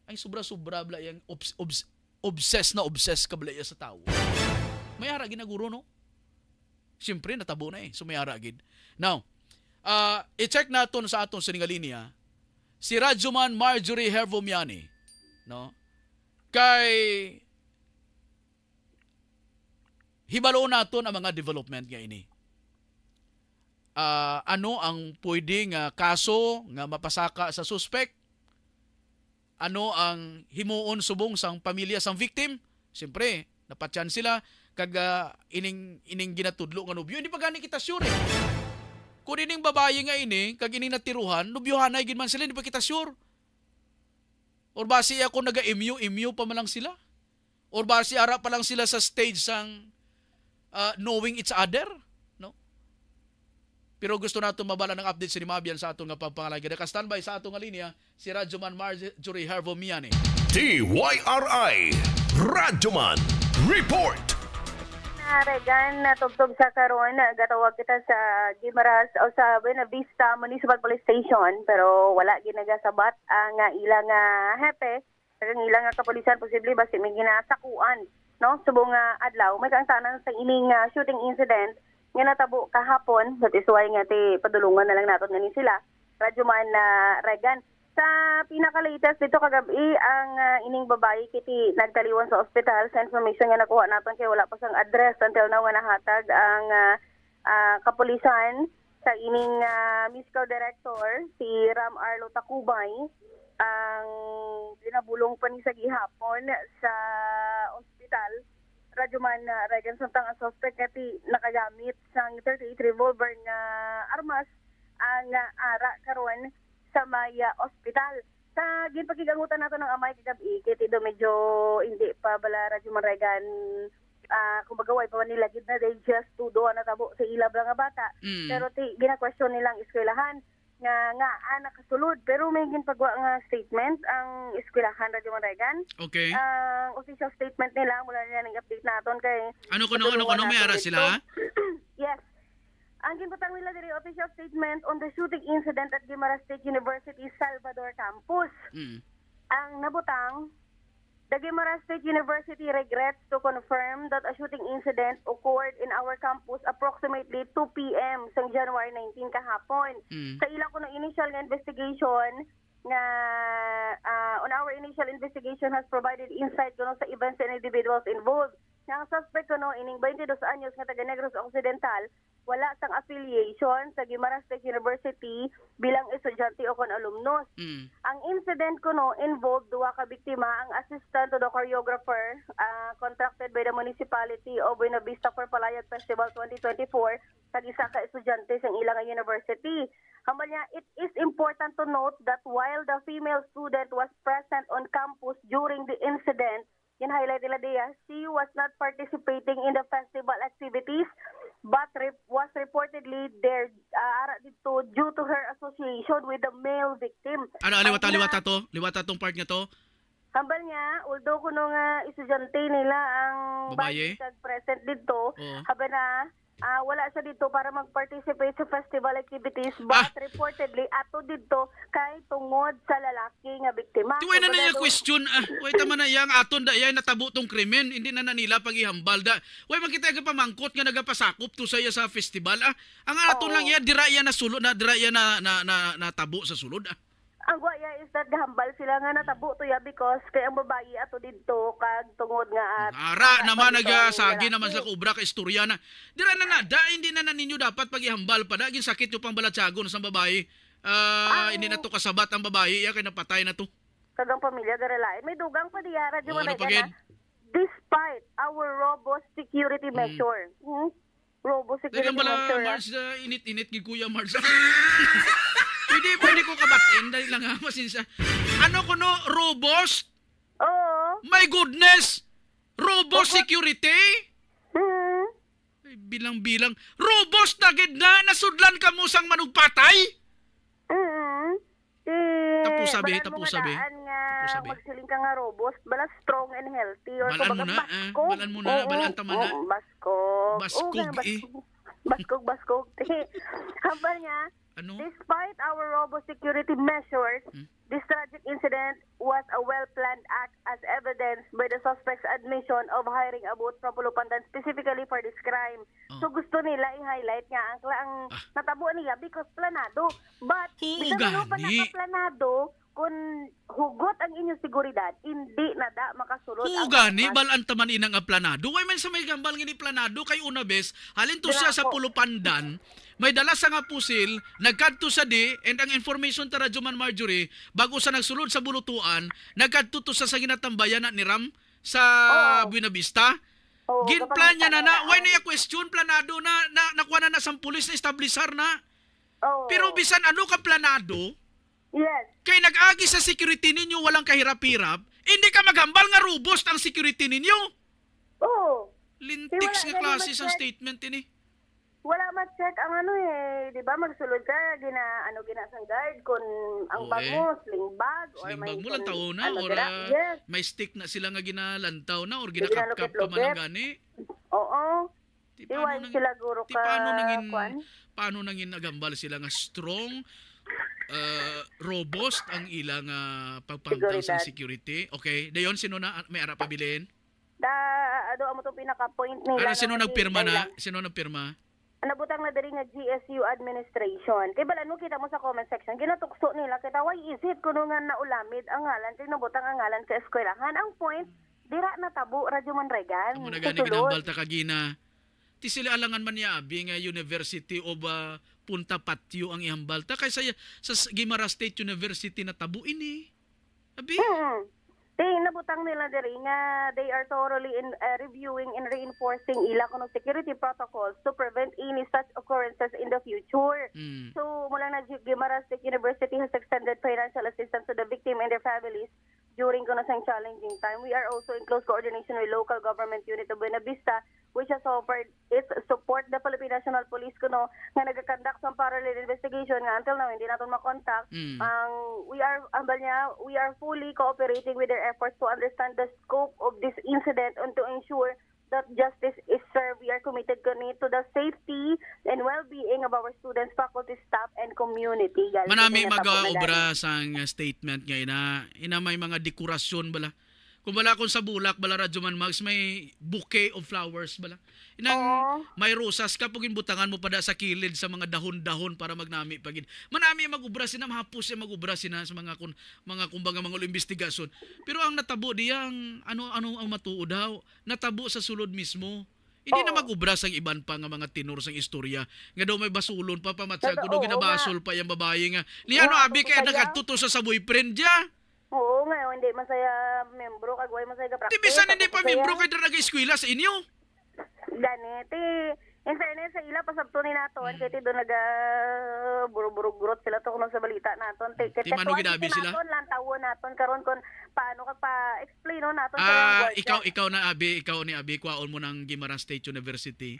Ay sobra-sobra bala iya obs, obs, obsessed na obsessed ka bala iya sa tao. May ara ginaguro no? Siyempre natabo na eh. So may ara gid. Now, uh, i-check naton sa atong siningaliniya si Rajuman Marjorie Hervomiani no? Kay hibalo naton ang mga development nga ini. Uh, ano ang pwedeng nga kaso nga mapasaka sa suspect? Ano ang himuon subong sang pamilya sang victim? Siyempre, napatyan sila kag uh, ining ining ginatudlo nga nobyo. Hindi pa gani kita sure. Eh. Kung ining babae nga ini kag ining natiruhan, nobyohan ay man sila, hindi pa kita sure. Or basi ako naga-imyo, imyo pa man lang sila? Or basi ara pa lang sila sa stage sang uh, knowing each other. No? Pero gusto nato mabala ng update si Mabian sa atong pagpangalay. Kada standby sa atong linya si Radyoman Marjorie Harvo Miani. DYRI Radyoman Report Haragan na tugtog sa karon gatawag kita sa Gimaras o sa Buena Vista Municipal Police Station pero wala ginagasabat ang ah, ilang uh, hepe ang ilang kapulisan posible basi may ginasakuan no subong nga ah, adlaw may kaangtanan sa ining uh, shooting incident nga natabo kahapon that is why nga ti padulungan na lang naton ngani sila radyo man na uh, Regan sa pinaka-latest dito kagabi ang uh, ining babae kiti nagtaliwan sa ospital sa information nga nakuha naton kay wala pa sang address until now nga nahatag ang uh, uh, kapulisan sa ining uh, Misco Director si Ram Arlo Takubay ang ginabulong pa ni sa gihapon sa ospital, radyo na uh, Regan Suntang ang suspect nga nakagamit sang 38 revolver nga armas ang uh, ara karon sa may uh, ospital. Sa ginpagigangutan nato ng amay kagabi, kaya do medyo hindi pa bala radyo Regan uh, ah, kumbaga way pa nila gid na they just to do na tabo sa ilab lang nga bata. Mm. Pero ti gina-question nilang eskwelahan nga nga anak ah, kasulod pero may ginpagwa nga statement ang eskwelahan Radyo Maragan. Okay. Ang uh, official statement nila mula nila nang update naton kay Ano kuno ano kuno may ara sila? yes. Ang ginbutang nila diri official statement on the shooting incident at Guimaras State University Salvador campus. Mm. Ang nabutang Dagimara State University regrets to confirm that a shooting incident occurred in our campus approximately 2 p.m. sa January 19 kahapon. Mm. Sa ilang kuno initial investigation na uh, ah, on our initial investigation has provided insight kuno sa events and individuals involved. Nga ang suspect no ining 22 anyos nga taga Negros Occidental wala sang affiliation sa Guimaras Tech University bilang estudyante o kon alumnus. Mm. Ang incident ko no involved duha ka biktima ang assistant to the choreographer uh, contracted by the municipality of Buena Vista for Palayag Festival 2024 kag isa ka estudyante sa ilang university. Hamal niya, it is important to note that while the female student was present on campus during the incident, in highlight nila Dea, she was not participating in the festival activities but rep was reportedly there uh, dito due to her association with the male victim. Ano, aliwata, ah, na, liwata to? Liwata tong part niya to? Hambal niya, although kuno nga estudyante nila ang Babaye? present dito, uh-huh. haba na uh, wala sa dito para mag-participate sa festival activities but ah. reportedly ato dito kay tungod sa lalaki nga biktima. Tuway na so, na niya question. Ah, wait man na yang aton da yan natabo tong krimen Indi na nanila pagihambal da. Way makita ka pamangkot nga nagapasakop to saya sa festival ah. Ang aton oh. lang ya dira ya na sulod na dira ya na na, na, na, na tabo sa sulod ah. Ang guaya is that gahambal sila nga natabo to ya because kay ang babae ato didto kag tungod nga at ara naman nagya sagi naman sa kubra ka istorya na. Dira na na da din na, na ninyo dapat pagihambal pa dagin sakit yo pang balatsagon sa babae. Uh, hindi na to kasabat ang babae ya kay napatay na to. Kagang pamilya gara lain eh, may dugang pa diyara di wala ah, ano na. Despite our robust security hmm. measure. Hmm. Hmm? Robo security measure. Mars init-init gid kuya Mars. Pwede, pwede ko kabatin. Dali lang ha, masinsa. Ano ko no? Robos? Oo. My goodness! Robo security? Hmm. Ay, Bilang-bilang. Robos na gid na! Nasudlan ka mo sang manugpatay? Mm. Eh, Tapos sabi, hmm. tapos sabi. Tapos sabi. Magsiling ka nga robos, bala strong and healthy. Or balan mo na, ah. Balan mo na, balan tama na. Baskog. Baskog eh. Baskog, baskog. Habang niya, ano? despite our robust security measures, hmm? this tragic incident was a well-planned act as evidenced by the suspect's admission of hiring a boat from Pulupandan specifically for this crime. Oh. So gusto nila i-highlight nga ang, ang ah. natabo niya because planado. But, hindi because planado, kung hugot ang inyong seguridad, hindi na da makasulod. Oo, gani, balantaman inang aplanado. Way man sa may gambal nga ni planado, kay una bes, halin to siya sa pulupandan, may dala sa nga pusil, nagkadto sa di, and ang information tara Juman Marjorie, bago sa nagsulod sa bulutuan, nagkadto to sa sa ginatambayan na ni Ram sa oh. Buena Vista. Oh, Ginplan niya na na, why na question, planado na, na nakuha na na sa pulis na establisar na. Oh. Pero bisan ano ka planado, Yes. Kay nag-agi sa security ninyo walang kahirap-hirap, hindi ka maghambal nga rubos ang security ninyo. Oo. Lintiks nga klase sa statement ini. Wala ma-check ang ano eh, di ba magsulod ka, gina, ano, ginasang guard kung ang bag mo, sling bag, or Sling may, bag mo na, ano, or uh, yes. may stick na sila nga ginalantaw na, or ginakapkap ka man ang gani. Oo. Di paano nang, sila guro ka, ti paano nangin, paano nangin nagambal sila nga strong, Ah, robust ang ilang uh, ah, pagpangtang sa security. Okay. Dayon, sino na ah, may ara pabilin? Da, ano ang itong pinaka-point nila? Ano, sino nagpirma na? Sino nagpirma? Nabutang na diri nga GSU administration. Kay mo, kita mo sa comment section, ginatukso nila kita why is it kuno nga naulamid ang ngalan kay ang ngalan sa eskwelahan. Ang point, dira na tabo radyo Manregan. regan. Amo na gani ginambal kagina. Ti sila alangan man niya abi nga University of uh, punta patyo ang ihambal ta kaysa sa Gimara State University na tabo ini. Abi? Mm-hmm. They nabutang nila diri nga they are thoroughly in, uh, reviewing and reinforcing ila kuno security protocols to prevent any such occurrences in the future. Mm. So mula na Gimara State University has extended financial assistance to the victim and their families during kunasang challenging time. We are also in close coordination with local government unit of Buena Vista which has offered its support the Philippine National Police kuno nga nagakandak sa parallel investigation nga until now hindi naton makontak. Mm. Ang we are ambal niya, we are fully cooperating with their efforts to understand the scope of this incident and to ensure that justice is served, we are committed to the safety and well-being of our students, faculty, staff, and community. Manami mag-obra sa statement ngayon na ina may mga dekorasyon bala kung wala akong sa bulak, bala radyo man Max, may bouquet of flowers bala. Inang oh. may rosas ka pugin butangan mo pada sa kilid sa mga dahon-dahon para magnami pagin. Manami magubra sina mahapos siya magubra sina sa mga kun mga kumbaga mga investigasyon. Pero ang natabo diyang ano ano ang matuo daw, natabo sa sulod mismo. Hindi oh. na magubra sang iban pa nga mga tinor sang istorya. Nga daw may basulon pa pamatsag kuno ginabasol pa yang babae nga. Liano abi kay nagatuto sa sa boyfriend diya. Oo, ngayon hindi masaya membro kag way masaya ka Tibisan Di hindi pa membro kay dra nag-eskwela sa inyo. Gani ti in fairness sa ila pasabto ni naton hmm. kay ti do naga ah, buruburo growth sila to kuno sa balita naton ti kay ti mano sila. Naton lang tawo naton karon kon paano ka pa explain no naton Ah, ikaw ikaw na abi, ikaw ni abi kwaon mo nang Guimaras State University.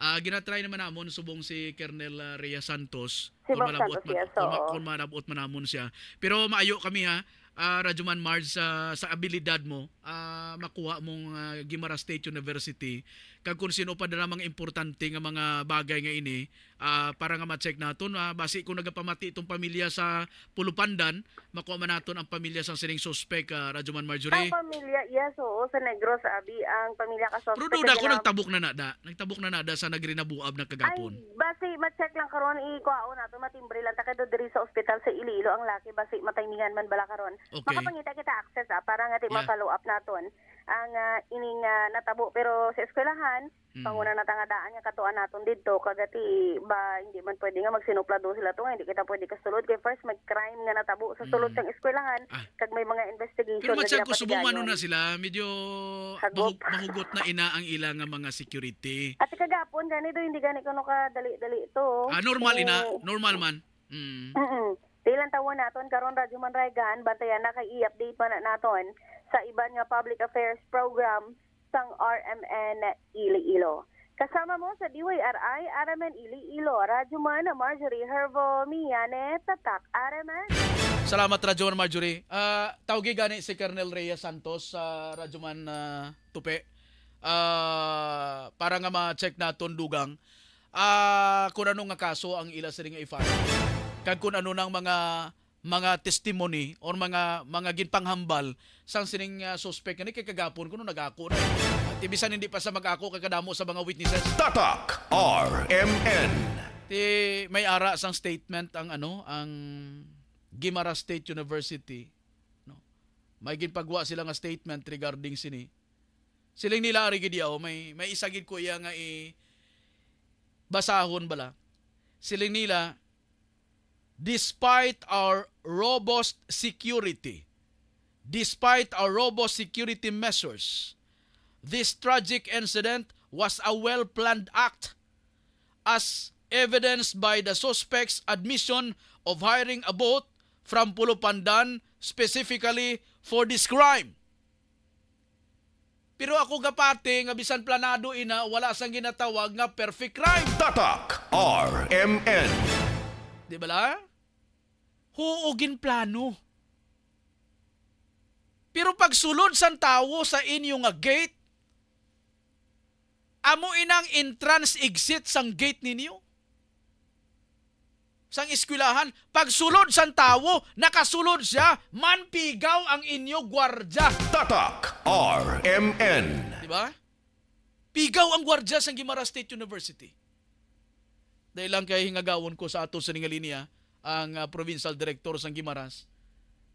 Uh, ginatry naman namon subong si Colonel ah, Rhea Santos. Si kung malabot, man, yes, so. kung, kung malabot man namon siya. Pero maayo kami ha uh, ah, Rajuman Mars uh, sa abilidad mo uh, makuha mong uh, ah, Gimara State University kag kun sino pa dala mga importante nga mga bagay nga ini uh, para nga ma-check naton uh, basi kung nagapamati itong pamilya sa Pulupandan makuha man naton ang pamilya sa sining suspect uh, Rajuman Marjorie Ang pamilya yes oo sa Negros abi ang pamilya ka suspect Pero da ko nagtabok na na da nagtabok na na da sa nagrinabuab na kagapon Ay, ma-check lang karon ikuao na matimbre lang ta kay diri sa ospital sa Iloilo ang laki basi matayningan man bala karon. Okay. Makapangita kita access ah, para nga ti yeah. ma-follow up naton ang uh, ah, ining uh, natabo pero sa eskwelahan mm. panguna na tangadaan nga katuan naton didto kagati ba hindi man pwede nga magsinuplado sila to nga hindi kita pwede kasulod kay first mag crime nga natabo sa sulod mm. sang eskwelahan ah. kag may mga investigation pero magsag ko subong ano na sila medyo mahug- mahugot na ina ang ilang mga security at kagapon gani do hindi gani kuno ka dali dali to ah normal eh, ina normal man mm. Mm-mm. Tilang taon naton karon radyo man raygan bantayan na kay i-update man na naton sa iba nga public affairs program sang RMN Iloilo. Kasama mo sa DYRI, Araman Iloilo, Radyo Man, Marjorie Hervo, Miyane, Tatak, Araman. Salamat Radyo Man, Marjorie. Uh, ah, tawagi gani si Colonel Reyes Santos sa uh, Radyo uh, Tupe. Uh, ah, para nga ma-check na tundugang uh, ah, kung ano nga kaso ang ila sa nga i-file. Kag kung ano nang mga mga testimony or mga mga ginpanghambal sang sining uh, suspect ni kay kagapon kuno nagako na. At ibisan hindi pa sa magako kay kadamo sa mga witnesses. Tatak RMN. Ti may ara sang statement ang ano ang Gimara State University no. May ginpagwa sila nga statement regarding sini. Siling nila ari gid may may isa gid ko iya nga i basahon bala. Siling nila despite our robust security. Despite our robust security measures, this tragic incident was a well-planned act as evidenced by the suspect's admission of hiring a boat from Pulupandan specifically for this crime. Pero ako kapate nga bisan planado ina wala sang ginatawag nga perfect crime. Tatak RMN. Di ba la? huugin plano. Pero pag sulod san tawo sa inyo nga gate, amo inang entrance exit sang gate ninyo? Sang eskwelahan, pag sulod san tawo, nakasulod siya, manpigaw ang inyo gwardya. Tatak RMN. Di ba? Pigaw ang gwardya sang Gimara State University. Dahil lang kay hingagawon ko sa ato sa linya, ang uh, provincial director sang Gimaras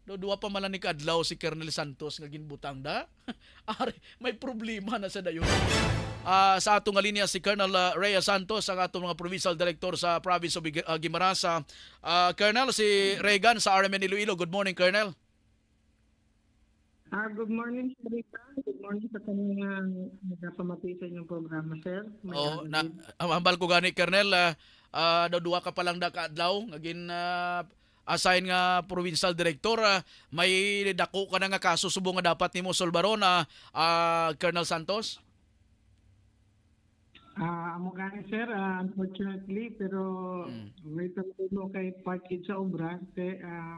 do duwa pa mala ni kadlaw si Colonel Santos nga ginbutang da are may problema na sa dayon uh, sa ato nga linya si Colonel uh, ah, Rhea Santos ang ato mga provincial director sa province of uh, Guimaras uh, Colonel si Reagan sa RMN Iloilo good morning Colonel Uh, good morning, Sir Good morning sa kanyang nagpamati sa inyong programa, Sir. Oh, may oh, na, ambal ko gani, Colonel. Uh, uh, ah, duwa ka palang kaadlaw ngagin uh, assign nga provincial director uh, may dako ka na nga kaso subo nga dapat nimo solbaron uh, uh, Colonel Santos Ah, uh, amo gani sir, uh, unfortunately pero hmm. may tulo kay part sa obra te uh,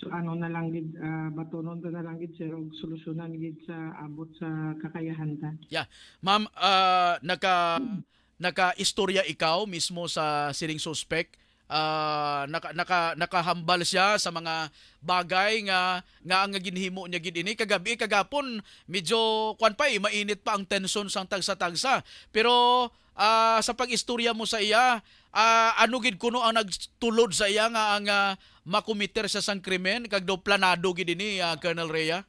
so ano na lang gid uh, batonon ta na lang gid sir og solusyonan gid sa abot sa kakayahan ta. Yeah. Ma'am, uh, naka naka-istorya ikaw mismo sa siring suspect uh, naka, naka, nakahambal siya sa mga bagay nga nga ang ginhimo niya gid ini kagabi kagapon medyo kwan pa eh, mainit pa ang tension sang tagsa-tagsa pero uh, sa pagistorya mo sa iya uh, ano gid kuno ang nagtulod sa iya nga ang uh, makomiter sa sang krimen kag do planado gid ini uh, Colonel Rea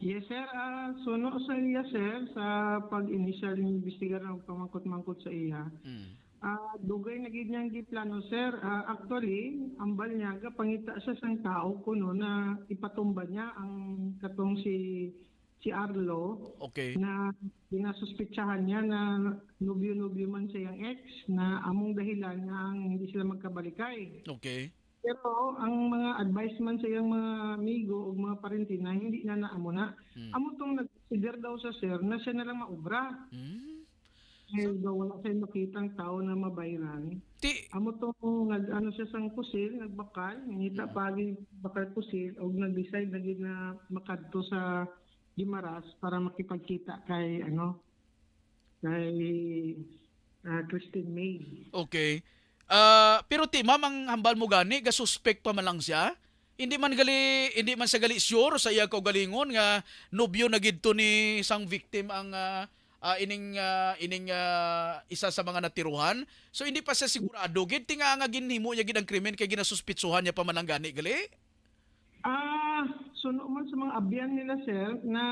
Yes, sir. Uh, ah, suno sa iya, sir, sa pag-initial investigar ng pamangkot-mangkot sa iya. Mm. Uh, dugay na ganyan niyang giplano, sir. Uh, actually, ang Balnyaga, pangita siya sa tao kuno na ipatumba niya ang katong si si Arlo okay. na dinasuspitsahan niya na nubyo-nubyo man siyang ex na among dahilan nga ang hindi sila magkabalikay. Okay. Pero ang mga advice man sa iyang mga amigo o mga parente na hindi na naamo na. Mm. Amo tong nag-consider daw sa sir na siya na lang maubra. Mm. Dahil so, daw wala siya nakitang tao na mabayran. Ti- amo tong nag ano siya sang pusil, nagbakal, nangita mm. pagi bakal pusil og nag-decide na gid na makadto sa Gimaras para makipagkita kay ano kay uh, Christine May. Okay. Uh, pero ti mamang hambal mo gani ga suspect pa man lang siya. Hindi man gali hindi man sa gali sure sa iya ko galingon nga nobyo na gid to ni sang victim ang uh, uh, ining uh, ining uh, isa sa mga natiruhan. So hindi pa siya sigurado gid ti nga nga ginhimo niya gid ang krimen kay ginasuspitsuhan niya pa man lang gani gali. Ah, uh, suno man sa mga abyan nila sir na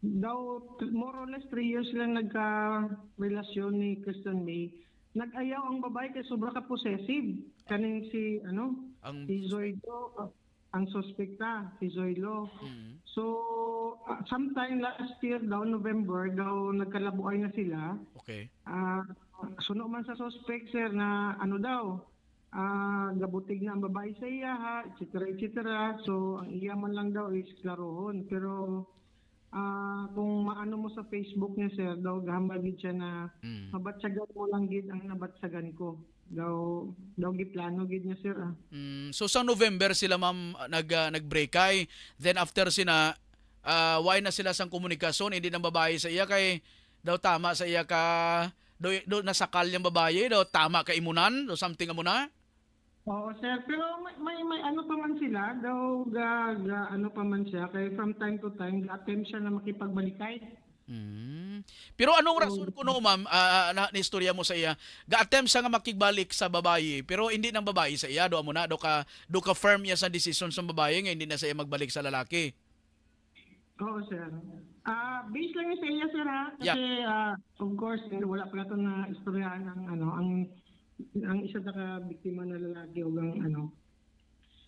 daw more or less 3 years lang nagka relasyon ni Kristen May nag-ayaw ang babae kay sobra ka possessive. Kaning si ano? Ang si Zoido, uh, ah, ang suspekta si Zoilo. Mm-hmm. So uh, sometime last year daw November daw nagkalabuay na sila. Okay. Uh, suno man sa suspect sir na ano daw uh, gabutig na ang babae sa iya ha, etc. etc. So ang iya man lang daw is klarohon pero ah, kung maano mo sa Facebook niya sir, daw gahambal gid siya na Mm. nabatsagan mo lang gid ang nabatsagan ko. Daw daw giplano gid niya sir. ah. Mm, so sa November sila ma'am nag ah, nag kay then after sina ah, why na sila sang komunikasyon hindi na babae sa iya kay daw tama sa iya ka do, do nasakal yung babae daw tama ka imunan do something amo na Oo, sir. Pero may, may, may ano pa man sila, daw ga, ano pa man siya. Kaya from time to time, attempt siya na makipagbalikay. Mm. Pero anong rason ko no, ma'am, uh, na, na istorya mo sa iya, ga-attempt siya nga makigbalik sa babae, pero hindi ng babae sa iya, doa mo na, do ka, do ka firm niya sa decision sa babae, nga hindi na sa iya magbalik sa lalaki. Oo, sir. Ah, uh, based lang sa iya, sir, ha? Kasi, yeah. uh, of course, wala pa na ito na istoryahan ang, ano, ang ang isa sa ka biktima na lalaki o gang ano.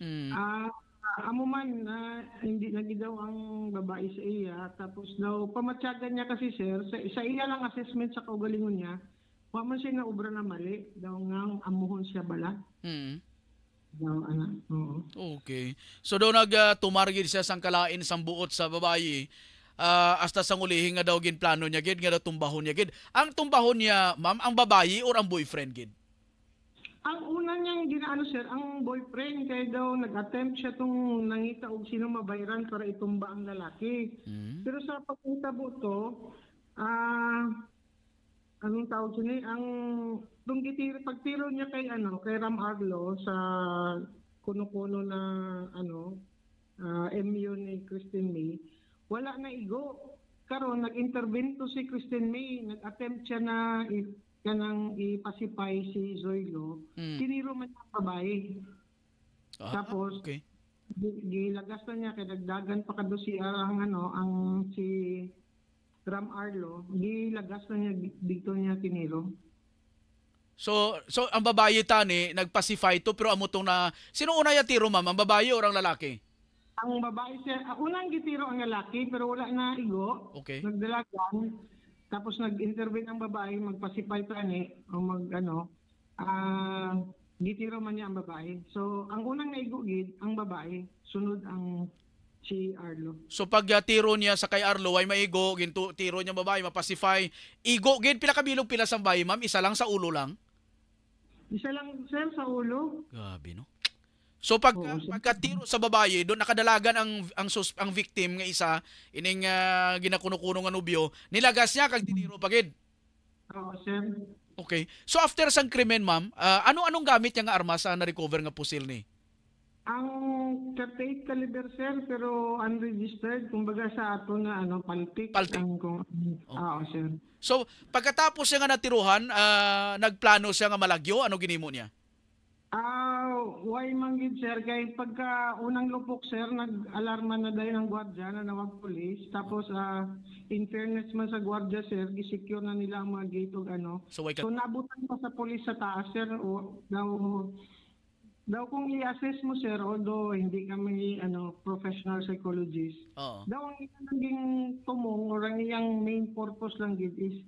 Mm. Ah, uh, amo man na uh, hindi lagi daw ang babae sa iya tapos daw pamatsagan niya kasi sir sa, sa iya lang assessment sa kaugalingon niya wa man siya naubra na mali daw nga amuhon siya bala. Mm. Daw ana. Oo. Okay. So daw nag uh, ah, tumargid siya sang kalain sang buot sa babae. Uh, ah, asta sang ulihi nga daw gin plano niya gid nga daw tumbahon niya gid. Ang tumbahon niya, ma'am, ang babae or ang boyfriend gid? Ang una niyang ginaano sir, ang boyfriend kaya daw nag-attempt siya tong nangita og sino mabayaran para itumba ang lalaki. Mm-hmm. Pero sa pagpunta po to, ah uh, anong tawag siya ni? Eh, ang nung gitiro, pagtiro niya kay ano, kay Ram Arlo sa kuno-kuno na ano, uh, ah, MU ni Christine May, wala na igo. Karon nag-intervene to si Christine May, nag-attempt siya na i- na nang ipasipay si Zoilo, mm. kiniro man ang babae. Ah, Tapos, okay. gilagas na niya, kay dagdagan pa kado si ah, ang ano, ang si Ram Arlo, gilagas na niya, dito niya kiniro. So, so ang babae tani, nagpacify to, pero amutong na, sino una ya tiro ma'am, ang babae o ang lalaki? Ang babae siya, ah, unang gitiro ang lalaki, pero wala na igo. Okay. Nagdalagan. Tapos nag-intervene ang babae, magpasipay tani o mag ano, ah, gitiro man niya ang babae. So, ang unang naigugid, ang babae, sunod ang si Arlo. So pag uh, tiro niya sa kay Arlo ay maigo, ginto tiro niya babae mapasify. Igo gin pila kabilog pila sa bahay, ma'am, isa lang sa ulo lang. Isa lang sir sa ulo. Grabe no. So pag oh, pagkatiro sa babae, doon nakadalagan ang ang sus, ang victim nga isa ining uh, ah, ginakuno-kuno nga nobyo, nilagas niya kag tiniro pagid. oh, sir. Okay. So after sang krimen, ma'am, uh, ano-anong gamit nga armas ang na-recover nga pusil ni? Ang 38 caliber sir pero unregistered kumbaga sa ato na ano paltik, paltik. ang kung okay. Ah, oo, sir. So pagkatapos siya nga natiruhan, uh, nagplano siya nga malagyo, ano ginimo niya? Ah, why manggid sir kay pagka unang lupok sir nag-alarma na dahil ang gwardiya na nawag police tapos ah in fairness man sa gwardiya sir gisecure na nila ang mga gate ug ano. So, So, nabutan pa sa police sa taas sir o daw daw kung i-assess mo sir although hindi kami ano professional psychologist Oo. Daw ang iyang naging tumong or ang iyang main purpose lang gid is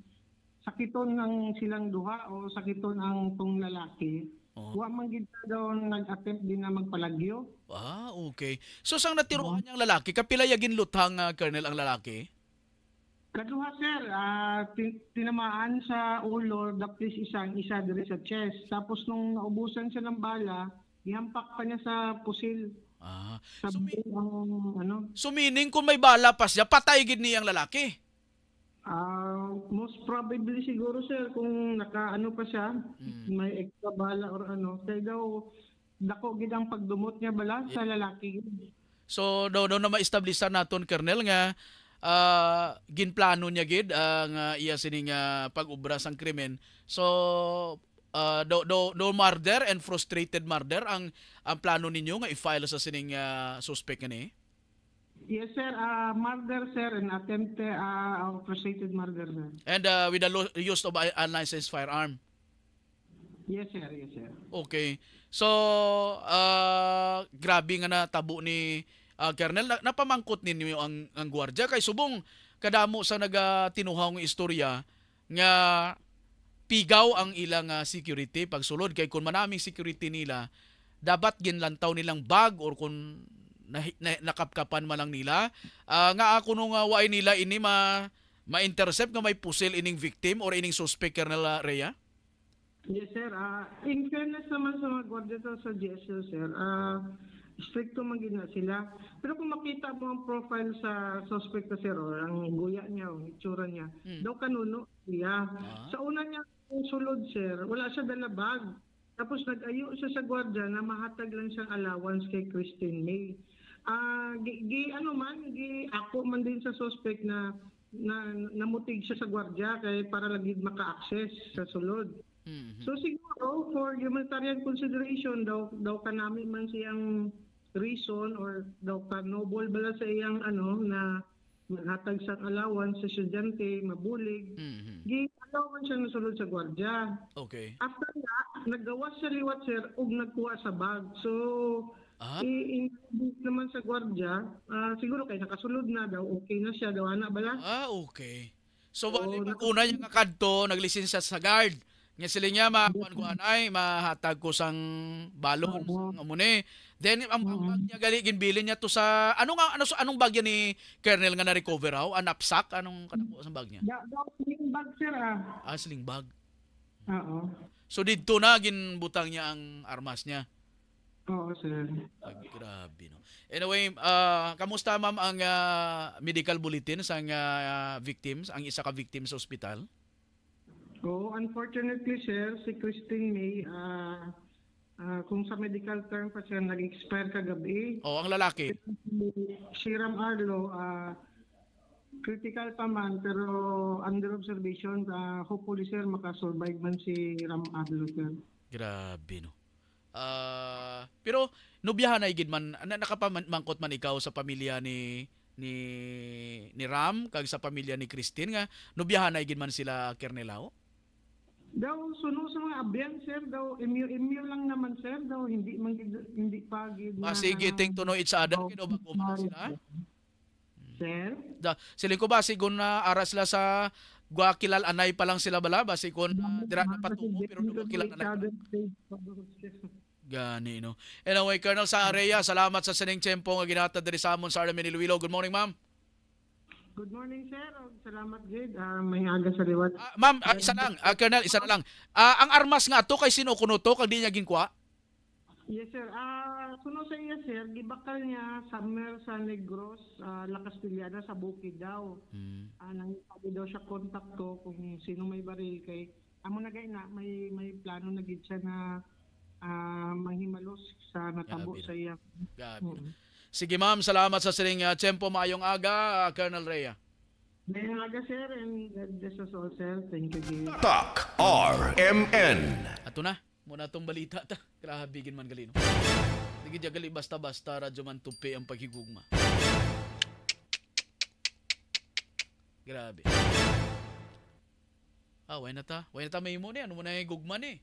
sakiton ng silang duha o sakiton ang tong lalaki. Oh. Huwag man daw nag-attempt din na magpalagyo. Ah, okay. So sang natiruan oh. niyang lalaki, kapila ya ginluthang uh, ah, Colonel ang lalaki? Kaduha sir, uh, tinamaan sa ulo dapis isang isa diri sa chest. Tapos nung naubusan siya ng bala, ihampak pa niya sa pusil. Ah. Sa so, mean, um, ano? so meaning kung may bala pa siya, patay gid niya ang lalaki? Ah, uh, most probably siguro sir kung nakaano pa siya, mm. may extra bala or ano, kay daw dako gid ang pagdumot niya bala yeah. sa lalaki. So daw daw na ma-establish naton kernel nga uh, ginplano niya gid ang ah, uh, iya sining uh, ah, pag-ubra sang krimen. So uh, do, do, murder and frustrated murder ang ang plano ninyo nga i-file sa sining uh, suspect nga ni? Eh? Yes, sir. Uh, murder, sir, and attempt uh, orchestrated murder, sir. And uh, with the use of unlicensed firearm? Yes, sir. Yes, sir. Okay. So, uh, grabe nga na tabo ni uh, Colonel. napamangkot ninyo ang, ang gwardya. Kay subong, kadamo sa nagatinuhaw ng istorya nga pigaw ang ilang uh, security pagsulod kay kun manaming security nila dapat ginlantaw nilang bag or kun na, na, nakapkapan man lang nila. Uh, nga ako nung uh, ah, waay nila ini ma ma-intercept nga may pusil ining victim or ining suspect nila, Rhea? Yes, sir. Uh, in fairness naman sa mga gwardiya sa suggestion, sir, uh, stricto man gina sila. Pero kung makita mo ang profile sa suspect na sir, or ang guya niya, o itsura niya, hmm. daw kanuno siya. Ah. Sa una niya, sulod, sir, wala siya dala bag. Tapos nag-ayo siya sa gwardiya na mahatag lang siyang allowance kay Christine May. Ah, gi, gi ano man gi ako man din sa suspect na na namutig siya sa gwardiya kay para lang gid maka-access sa sulod. Mm-hmm. So siguro for humanitarian consideration daw daw kanami man siyang reason or daw ka noble bala sa iyang ano na maghatag sa allowance sa estudyante, mabulig. Mm-hmm. Gi-allow man siya nasulod sa gwardiya. Okay. After that, naggawas siya liwat sir ug nagkuha sa bag. So Ah? I- i- naman sa gwardiya, uh, ah, siguro kay nakasulod na daw, okay na siya, daw anak bala. Ah, okay. So, so wala na una yung kakadto, naglisensya sa guard. Nga sila niya, makuan ay, mahatag ko sang balon, uh-huh. sang amune. Then, ang bag niya, gali, ginbilin niya to sa, ano nga, ano, anong bag ni Colonel nga na-recover raw? An knapsack? Anong kanako sa bag niya? Yeah, sling bag, sir, ah. Ah, sling bag. Oo. So, dito na, ginbutang niya ang armas niya. Oo, sir. Ah, grabe, no? Anyway, uh, kamusta, ma'am, ang uh, medical bulletin sa uh, victims, ang isa ka victim sa ospital? Oo, unfortunately, sir, si Christine May, uh, uh, kung sa medical term pa siya, nag-expire kagabi. Oo, oh, ang lalaki. Si Ram Arlo, uh, critical pa man, pero under observation, uh, hopefully, sir, makasurvive man si Ram Arlo, sir. Grabe, no? Uh, pero nobyahan na igid man na nakapamangkot man ikaw sa pamilya ni ni ni Ram kag sa pamilya ni Christine nga nobyahan na igid man sila Kernelao. Daw suno sa mga abyan sir daw emyo emyo lang naman sir daw hindi man hindi pa gid. Ah, sige ting tuno each other kino bago man sila. Sir? Da, sila ko ba sigon na ara sila sa gwa kilal anay pa lang sila bala basi kon ah, dira na patungo pero no kilal anay. Gani, no? Anyway, Colonel Saareya, salamat sa sining tiyempo nga ginatad diri sa amon sa Armin Iloilo. Good morning, ma'am. Good morning, sir. Um, salamat, Jade. Uh, may aga sa liwat. Uh, ma'am, uh, isa lang. Uh, Colonel, isa lang. Uh, ang armas nga ato kay sino kuno to kag di niya ginkwa? Yes, sir. Uh, kuno sa iya, sir, gibakal niya sa summer sa Negros, uh, La Castellana sa Bukid daw. Hmm. Uh, nang sabi daw siya kontakto kung sino may baril kay amo na kay na may may plano na gid siya na uh, ah, mahimalos sa natabo Gabi. sa iya. Gabi. Mm. Sige ma'am, salamat sa siling uh, ah, tempo maayong aga, uh, Colonel Rea. Maayong aga sir and God bless us all sir. Thank you. Dear. Talk RMN. Ato na, muna tong balita ta. Grabe gin man galino. Sige diya gali basta-basta radyo man tupi ang paghigugma. Grabe. Ah, why na ta? Why na ta may imo ni? Ano mo na yung gugma ni? Eh?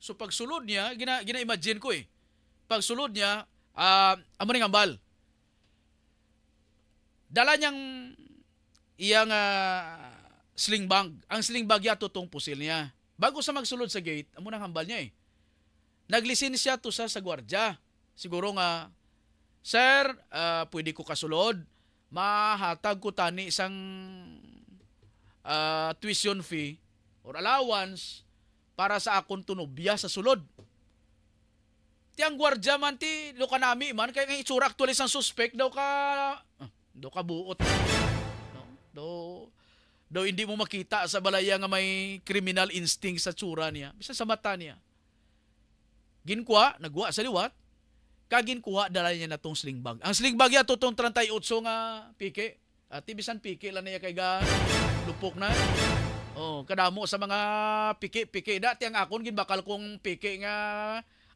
So pagsulod niya, gina, gina-imagine ko eh. Pagsulod niya, uh, ah, amo ning ambal. Dala niyang iyang uh, ah, sling bag. Ang sling bag yato tong pusil niya. Bago sa magsulod sa gate, amo nang hambal niya eh. Naglisin siya to sa sa gwardya. Siguro nga, Sir, uh, pwede ko kasulod. Mahatag ko tani isang uh, tuition fee or allowance para sa akon tunubya sa sulod. Ti ang gwardya man ti luka nami man kay nga itsura actually sang suspect daw ka ah, ka buot. No? Do do hindi mo makita sa balaya nga may criminal instinct sa tsura niya, bisan sa mata niya. Ginkuha, nagwa sa liwat, kaginkuha dala niya na tong sling bag. Ang sling bag ya tutong 38 nga pike. At ibisan pike lang niya kay ga lupok na. Oh, kada mo sa mga piki-piki dati ang akon gid bakal kong piki nga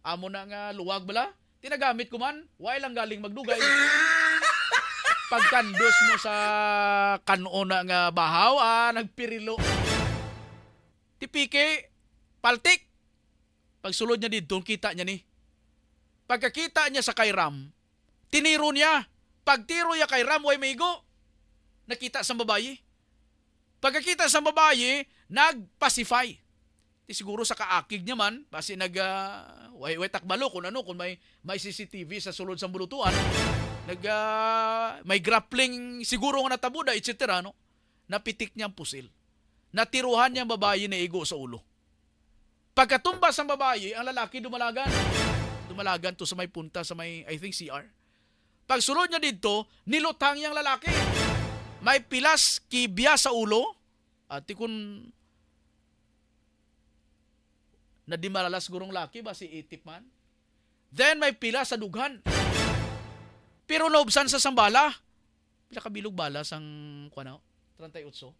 amo na nga luwag bala. Tinagamit ko man, wa lang galing magdugay. Pagkandos mo sa kanuna nga bahaw, ah, nagpirilo. Tipiki, paltik. Pagsulod niya dito, kita niya ni. Pagkakita niya sa kay Ram, tiniro niya. Pagtiro niya kay Ram, way migo. Nakita sa babae. Pagkakita sa babae, nagpacify. Di siguro sa kaakig niya man, kasi nag uh, way, way takbalo kung ano, kung may, may CCTV sa sulod sa bulutuan, nag, uh, may grappling siguro nga natabuda, etc. No? Napitik niya ang pusil. Natiruhan niya ang babae na igo sa ulo. Pagkatumba sa babae, ang lalaki dumalagan. Dumalagan to sa may punta, sa may, I think, CR. Pagsulod niya dito, nilutang niyang lalaki. May pilas kibya sa ulo at tikun na di malalas gurong laki ba si itip man? Then may pila sa dughan. Pero naubsan sa sambala. Pila kabilog bala sang kuno? 38.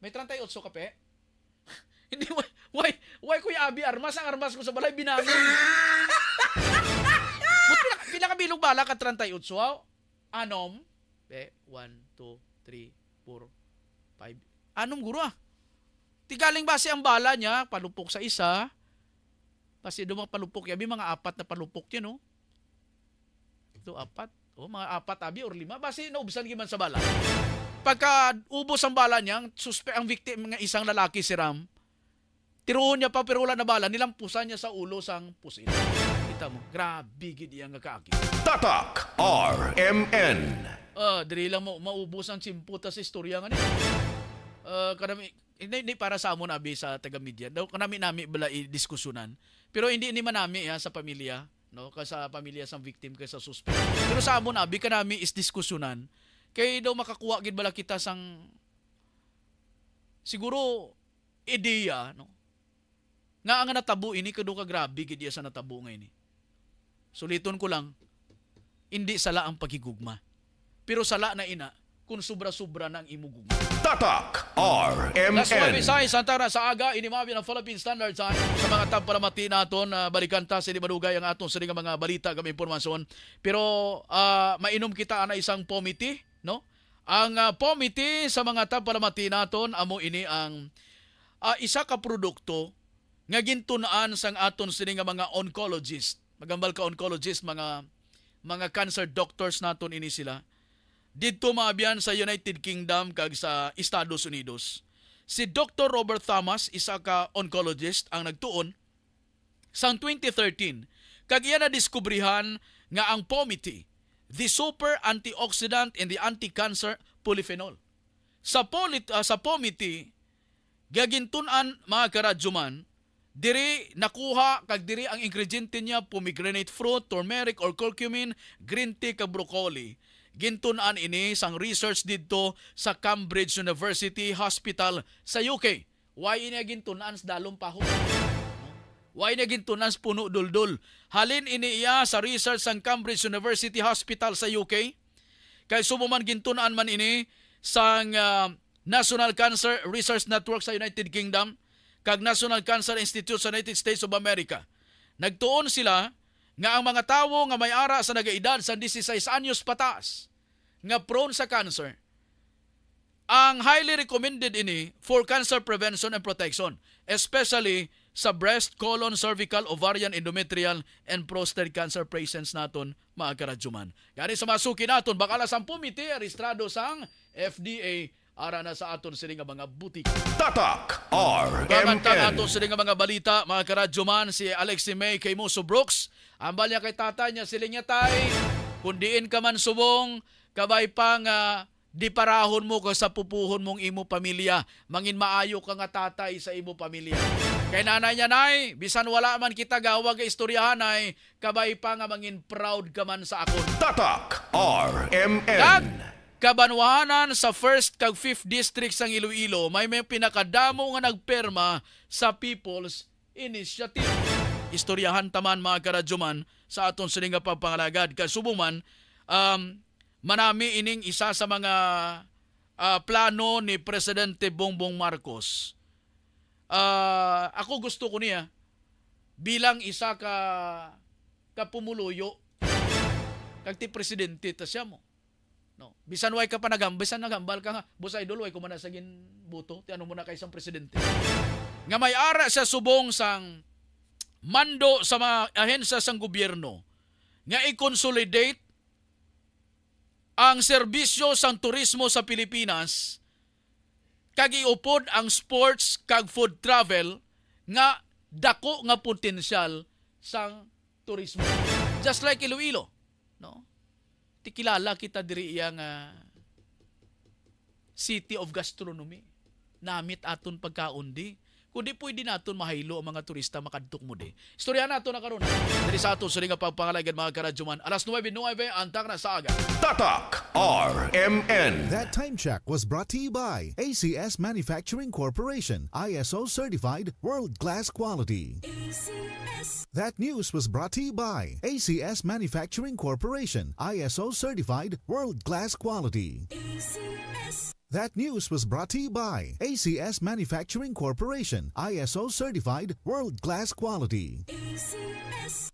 May 38 kape. Hindi why, why why kuya Abi armas ang armas ko sa balay binangon. But pila, pila kabilog bala ka 38. Wow. Anom. Eh, 1 2 3, 5, anong guro ah. Tigaling base ang bala niya, palupok sa isa, kasi doon mga palupok, yabi mga apat na palupok yun, no? Oh. Ito, apat. O, oh, mga apat, abi, or lima. Basi, naubusan giman sa bala. Pagka ubos ang bala niya, ang, ang victim ng isang lalaki si Ram, tiruon niya pa pero wala na bala, nilampusan niya sa ulo sang pusil. Kita mo, grabe gid iyang kakaakit. Tatak RMN Ah, uh, diri lang mo maubos ang simputa sa istorya nga ni. Ah, uh, kanami hindi, hindi para sa amon abi sa taga media. Daw kanami nami bala i-diskusunan. Pero hindi ni manami ya, ah, sa pamilya, no? Kaysa pamilya sang victim kaysa suspect. Pero sa amo na abi kanami is diskusunan. Kay daw makakuha gid bala kita sang siguro ideya, no? Nga ang natabo ini kadu ka grabe gid sa natabo nga ini. Suliton ko lang, hindi sala ang pagigugma. Pero sala na ina, kung sobra-sobra ng imugong. Tatak RMN. Last mga Bisay, Santara sa aga, inimabi ng Philippine Standard Time. Sa mga tampalamati para mati naton, uh, ah, balikan ta sa Libanugay ang atong sininga mga balita, kami impormasyon. Pero uh, mainom kita na isang pomiti, no? Ang uh, pomiti sa mga tampalamati para mati naton, amo ini ang uh, isa ka produkto nga gintunaan sang aton sininga mga oncologist. Magambal ka oncologist, mga mga cancer doctors naton ini sila didto maabyan sa United Kingdom kag sa Estados Unidos. Si Dr. Robert Thomas, isa ka oncologist ang nagtuon sa 2013 kag iya na diskubrihan nga ang pomity, the super antioxidant and the anti-cancer polyphenol. Sa polit, uh, sa pomity gagintunan mga karadyoman diri nakuha kag diri ang ingredients niya pomegranate fruit, turmeric or curcumin, green tea kag broccoli Gintunan ini sang research didto sa Cambridge University Hospital sa UK. Why ini gintunan sa dalong paho? Why ini gintunan sa puno duldul? Halin ini iya sa research sang Cambridge University Hospital sa UK. Kay sumuman gintunan man ini sang uh, National Cancer Research Network sa United Kingdom kag National Cancer Institute sa United States of America. Nagtuon sila nga ang mga tawo nga may ara sa nagaedad sa 16 anyos pataas nga prone sa cancer, ang highly recommended ini for cancer prevention and protection, especially sa breast, colon, cervical, ovarian, endometrial, and prostate cancer patients naton mga karadjuman. Gani sa masuki naton, bakala sa pumiti, registrado sang FDA Ara na sa aton sini nga mga butik. Tatak RMN. Bangantang aton sini nga mga balita, mga karadyo si Alexi May kay Muso Brooks. Ambal niya kay tatay niya sila niya tay. Kundiin ka man subong, Kabay pa nga di parahon mo ko sa pupuhon mong imo pamilya. Mangin maayo ka nga tatay sa imo pamilya. Kay nanay niya nay, bisan wala man kita gawag ka istoryahan ay, kabay pa nga mangin proud ka man sa akon. Tatak RMN. Dag Kabanwahanan sa 1st kag 5th district sang Iloilo may may pinakadamo nga nagperma sa People's Initiative. Istoryahan taman mga karadyoman sa aton silinga pagpangalagad kasubuman um, Manami ining isa sa mga uh, plano ni Presidente Bongbong Marcos. Uh, ako gusto ko niya bilang isa ka kapumuluyo kag ti presidente ta siya mo. No. Bisan way ka pa nagam, bisan nagambal ka nga, busa idol way kumana sa gin buto, ti ano mo na isang presidente. Nga may ara sa subong sang mando sa mga ahensya sang gobyerno nga i-consolidate ang serbisyo sang turismo sa Pilipinas kag iupod ang sports kag food travel nga dako nga potensyal sang turismo. Just like Iloilo, no? Tikilala kita diri iya uh, city of gastronomy. Namit aton pagkaundi kundi pwede naton mahilo ang mga turista makadtok mo di. Istorya nato na karon. Diri sa ato sa nga mga karadyoman. Alas 9:09 antak na sa aga. Tatak RMN. That time check was brought to you by ACS Manufacturing Corporation, ISO certified world-class quality. That news was brought to you by ACS Manufacturing Corporation, ISO certified world-class quality. ACS. That news was brought to you by ACS Manufacturing Corporation, ISO certified world class quality. ACS.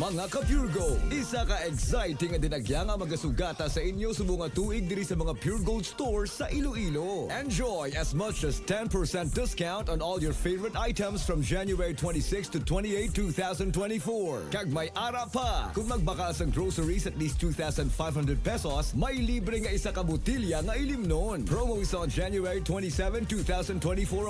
Mga ka-Pure isa ka exciting at dinagya nga magasugata sa inyo sa mga tuig diri sa mga Pure Gold stores sa Iloilo. Enjoy as much as 10% discount on all your favorite items from January 26 to 28, 2024. Kag may ara pa! Kung magbaka sa groceries at least 2,500 pesos, may libre nga isa ka butilya nga ilim noon. Promo is on January 27, 2024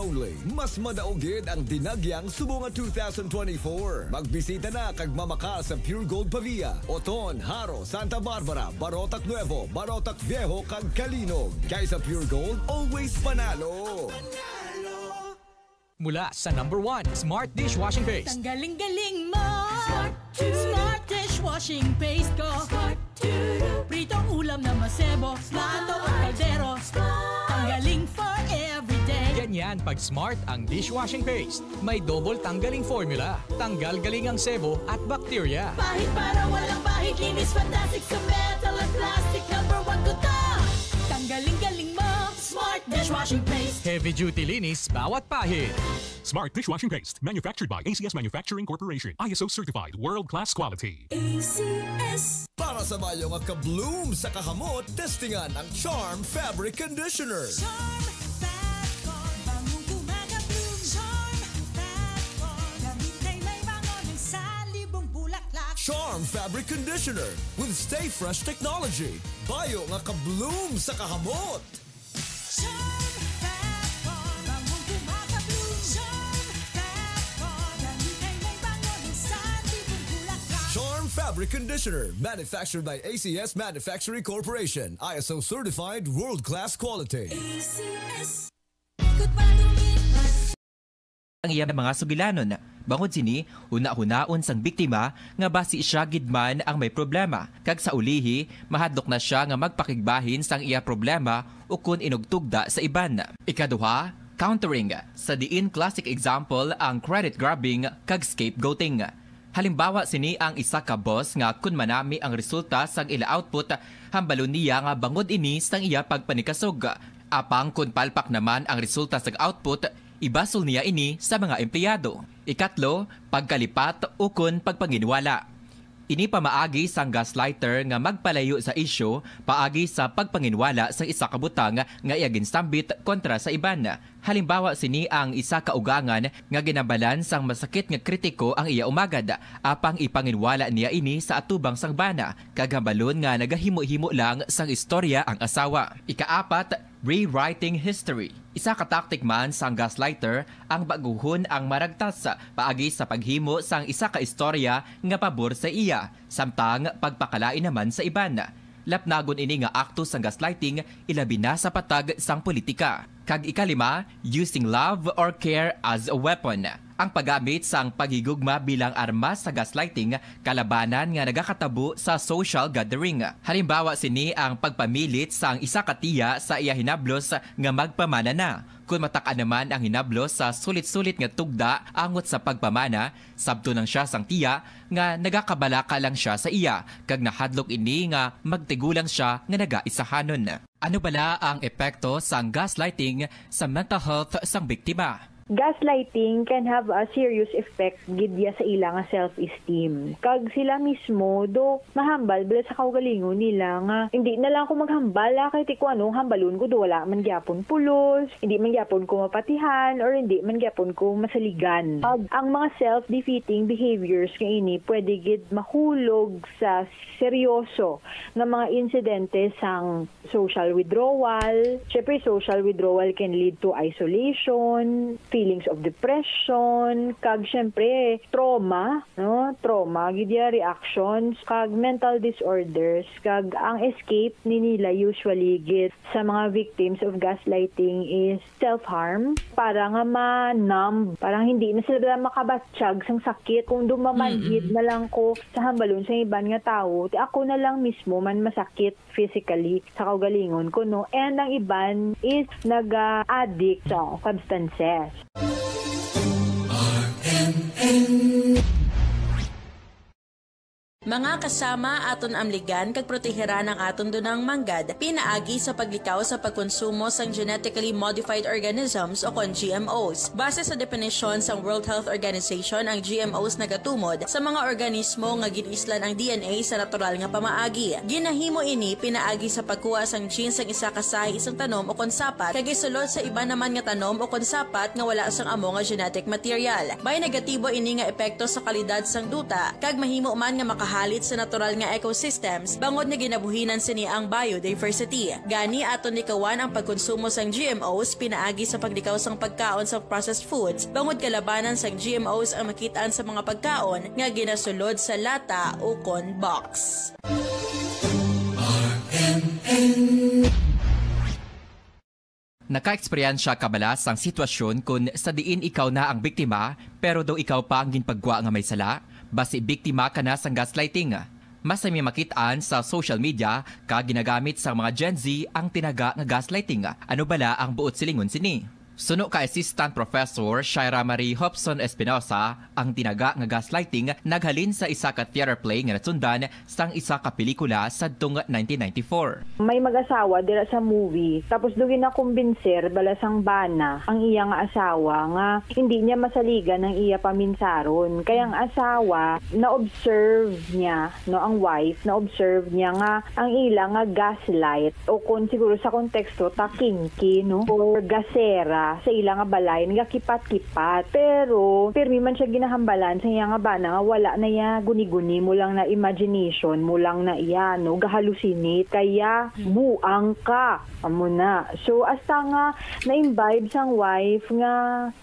only. Mas madaugid ang dinagyang subong 2024. Magbisita na kag mamaka sa Pure Gold Pavia, Oton, Haro, Santa Barbara, Barotac Nuevo, Barotac Viejo, kag Kalinog. Kaysa Pure Gold, always panalo! Mula sa number 1, Smart Dishwashing Paste. Ang galing-galing mo! Smart, Smart Dishwashing Paste ko! Smart Pritong ulam na masebo, plato ang kaldero. Smart. Ang galing for every Ganyan pag smart ang dishwashing paste. May double tanggaling formula. Tanggal galing ang sebo at bakterya. Bahit para walang bahit, linis fantastic sa metal at plastic. Number one ko to. Tanggaling galing mo, smart dishwashing paste. Heavy duty linis bawat pahit. Smart dishwashing paste, manufactured by ACS Manufacturing Corporation. ISO certified, world-class quality. ACS. Para sa bayong ka-bloom sa kahamot, testingan ang Charm Fabric Conditioner. Charm Charm Fabric Conditioner with Stay Fresh Technology. Bayo nga kabloom sa kahamot! Charm! Fabric Conditioner, manufactured by ACS Manufacturing Corporation, ISO certified, world class quality. ACS. Ang iyan ng mga sugilanon Bangod sini, una hunaon sang biktima nga basi siya gidman ang may problema. Kag sa ulihi, mahadlok na siya nga magpakigbahin sang iya problema o kung inugtugda sa iban. Ikaduha, countering. Sa diin classic example ang credit grabbing kag scapegoating. Halimbawa sini ang isa ka boss nga kun manami ang resulta sang ila output hambalon niya nga bangod ini sang iya pagpanikasog. Apang kun palpak naman ang resulta sang output, ibasol niya ini sa mga empleyado. Ikatlo, pagkalipat ukon pagpanginwala. Ini pamaagi sang gaslighter nga magpalayo sa isyo paagi sa pagpanginwala sa isa ka butang nga iaginstambit kontra sa iban Halimbawa sini ang isa ka ugangan nga ginabalan sang masakit nga kritiko ang iya umagad apang ipanginwala niya ini sa atubang sangbana kagabalon nga nagahimo-himo lang sang istorya ang asawa. Ikaapat, rewriting history. Isa ka tactic man sang gaslighter ang baguhon ang maragtas paagi sa paghimo sang isa ka istorya nga pabor sa iya samtang pagpakalain naman sa iban. Lapnagon ini nga akto sang gaslighting ilabi na sa patag sang politika. Kag ikalima, using love or care as a weapon. Ang paggamit sa paghigugma bilang armas sa gaslighting, kalabanan nga nagakatabo sa social gathering. Halimbawa sini ang pagpamilit sa isa katiya sa iya hinablos nga magpamana na kun mataka naman ang hinablo sa sulit-sulit nga tugda angot sa pagpamana, sabto nang siya sang tiya nga nagakabalaka lang siya sa iya kag nahadlok ini nga magtigulang siya nga nagaisahanon. Ano bala ang epekto sang gaslighting sa mental health sang biktima? gaslighting can have a serious effect gid ya sa ila nga self-esteem. Kag sila mismo do mahambal bala sa kaugalingon nila nga hindi na lang ko maghambal la kay ko ano hambalon ko do wala man gyapon pulos, hindi man gyapon ko mapatihan or hindi man gyapon ko masaligan. Kag ang mga self-defeating behaviors kay ini pwede gid mahulog sa seryoso nga mga insidente sang social withdrawal. Syempre social withdrawal can lead to isolation, feelings of depression, kag syempre trauma, no? Trauma gid reactions, kag mental disorders, kag ang escape ni nila usually git sa mga victims of gaslighting is self-harm para nga ma-numb, parang hindi na sila makabatsyag sang sakit kung dumamanhid mm-hmm. na lang ko sa hambalon sa iban nga tao, ti ako na lang mismo man masakit physically sa kaugalingon ko no. And ang iban is nag-addict sa substances. RMN. Mga kasama aton amligan kag protehera ng aton dunang manggad pinaagi sa paglikaw sa pagkonsumo sang genetically modified organisms o kon GMOs. Base sa definisyon sang World Health Organization ang GMOs nagatumod sa mga organismo nga ginislan ang DNA sa natural nga pamaagi. Ginahimo ini pinaagi sa pagkuha sang genes sang isa ka kasahi isang tanom o kon sapat kag isulod sa iba naman nga tanom o kon sapat nga wala sang amo nga genetic material. Bay negatibo ini nga epekto sa kalidad sang duta kag mahimo man nga makaha mahalit sa natural nga ecosystems bangod nga ginabuhinan sini ang biodiversity. Gani aton likawan ang pagkonsumo sang GMOs pinaagi sa paglikaw sang pagkaon sa processed foods bangod kalabanan sang GMOs ang makitaan sa mga pagkaon nga ginasulod sa lata o corn box. RMN Naka-eksperyensya ka bala sang sitwasyon kung sa diin ikaw na ang biktima pero daw ikaw pa ang ginpagwa nga may sala? Basi biktima ka na sa gaslighting. Mas may makitaan sa social media ka ginagamit sa mga Gen Z ang tinaga ng gaslighting. Ano bala ang buot silingon sini? Suno ka Assistant Professor Shaira Marie Hobson Espinosa ang tinaga nga gaslighting naghalin sa isa ka theater play nga nasundan sang isa ka pelikula sadtong 1994. May mag-asawa dira sa movie tapos dugi na kumbinsir bala sang bana ang iya nga asawa nga hindi niya masaligan ang iya paminsaron kaya ang asawa na observe niya no ang wife na observe niya nga ang ila nga gaslight o kung siguro sa konteksto takinki no or gasera siya sa ila nga balay nga kipat-kipat. Pero pirmi man siya ginahambalan sa iya nga bana nga wala na iya guni-guni mo lang na imagination mo lang na iya no gahalusinate kaya buang ka amo na. So asta nga na imbibe sang wife nga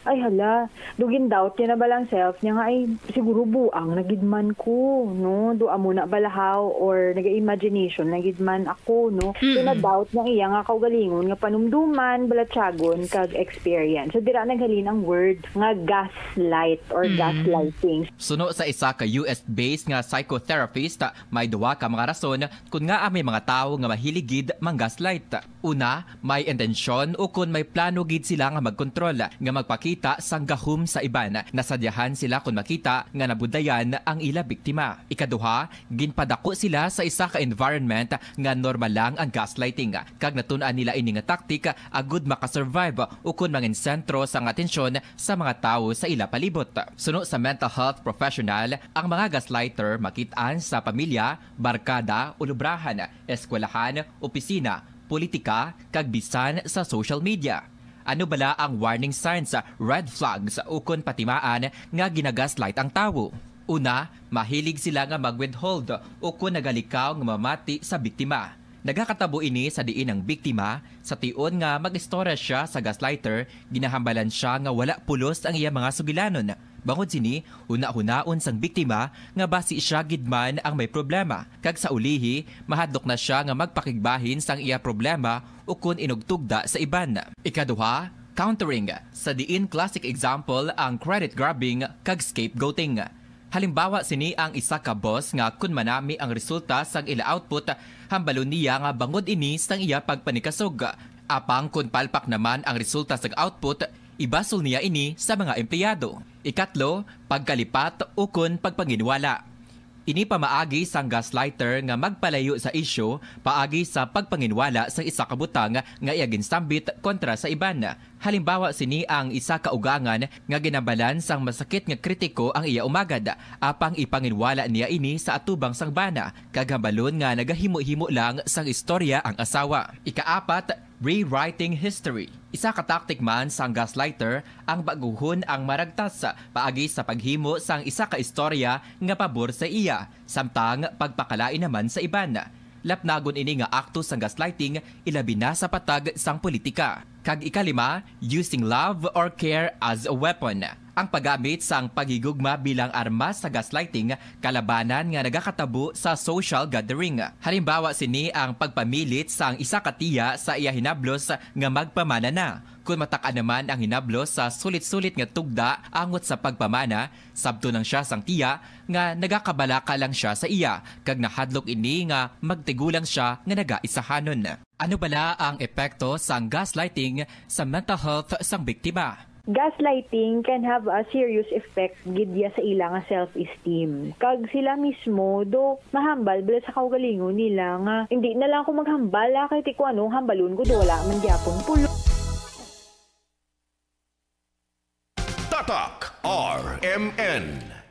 ay hala dugin doubt niya na balang self niya nga ay siguro buang nagidman ko no do amo na balahaw or naga-imagination nagidman ako no. So na doubt niya iya nga kaugalingon nga panumduman balatsagon kag experience. So dira naghalin ng word nga gaslight or mm. gaslighting. Suno sa isa ka US-based nga psychotherapist may duwa ka mga rason kun nga may mga tawo nga mahiligid mang gaslight una, may intensyon o kung may plano gid sila nga magkontrol nga magpakita sang gahum sa iban nasadyahan sila kung makita nga nabudayan ang ila biktima. Ikaduha, ginpadako sila sa isa ka environment nga normal lang ang gaslighting kag natun-an nila ini nga taktik agud makasurvive o kung mangin sentro sang atensyon sa mga tao sa ila palibot. Suno sa mental health professional, ang mga gaslighter makitaan sa pamilya, barkada, ulubrahan, eskwelahan, opisina, politika kag bisan sa social media. Ano bala ang warning signs red flags sa ukon patimaan nga ginagaslight ang tawo? Una, mahilig sila nga mag-withhold o nagalikaw nga mamati sa biktima. Nagakatabo ini sa diin ng biktima sa tiun nga mag siya sa gaslighter, ginahambalan siya nga wala pulos ang iya mga sugilanon Bangod sini, huna-hunaon sang biktima nga basi siya gidman ang may problema. Kag sa ulihi, mahadlok na siya nga magpakigbahin sang iya problema o kung inugtugda sa iban. Ikaduha, countering. Sa diin classic example ang credit grabbing kag scapegoating. Halimbawa sini ang isa ka boss nga kun manami ang resulta sang ila output hambalon niya nga bangod ini sang iya pagpanikasog. Apang kun palpak naman ang resulta sang output, ibasol niya ini sa mga empleyado. Ikatlo, pagkalipat ukon pagpanginwala. Ini pa maagi sang gaslighter nga magpalayo sa isyo paagi sa pagpanginwala sa isa ka butang nga iaginsambit kontra sa iban. Halimbawa sini ang isa ka ugangan nga ginabalan sang masakit nga kritiko ang iya umagad apang ipanginwala niya ini sa atubang sangbana kag nga nagahimo-himo lang sang istorya ang asawa. Ikaapat, Rewriting History. Isa ka tactic man sang gaslighter ang baguhon ang maragtas paagi sa paghimo sang isa ka istorya nga pabor sa iya samtang pagpakalain naman sa iban. Lapnagon ini nga akto sang gaslighting ilabi na sa patag sang politika. Kag ikalima, using love or care as a weapon. Ang paggamit sang paghigugma bilang armas sa gaslighting, kalabanan nga nagakatabo sa social gathering. Halimbawa sini ang pagpamilit sang isa katiya sa iya hinablos nga magpamana na kung mataka naman ang hinablos sa sulit-sulit nga tugda angot sa pagpamana, sabto lang siya sang tiya nga nagakabalaka lang siya sa iya kag nahadlok ini nga magtigulang siya nga nagaisahanon. Ano bala ang epekto sang gaslighting sa mental health sang biktima? Gaslighting can have a serious effect gidya sa ila nga self-esteem. Kag sila mismo do mahambal bala sa kaugalingon nila nga hindi na lang ko maghambal la kay ti kuno hambalon ko do wala man gyapon pulo. Tatak RMN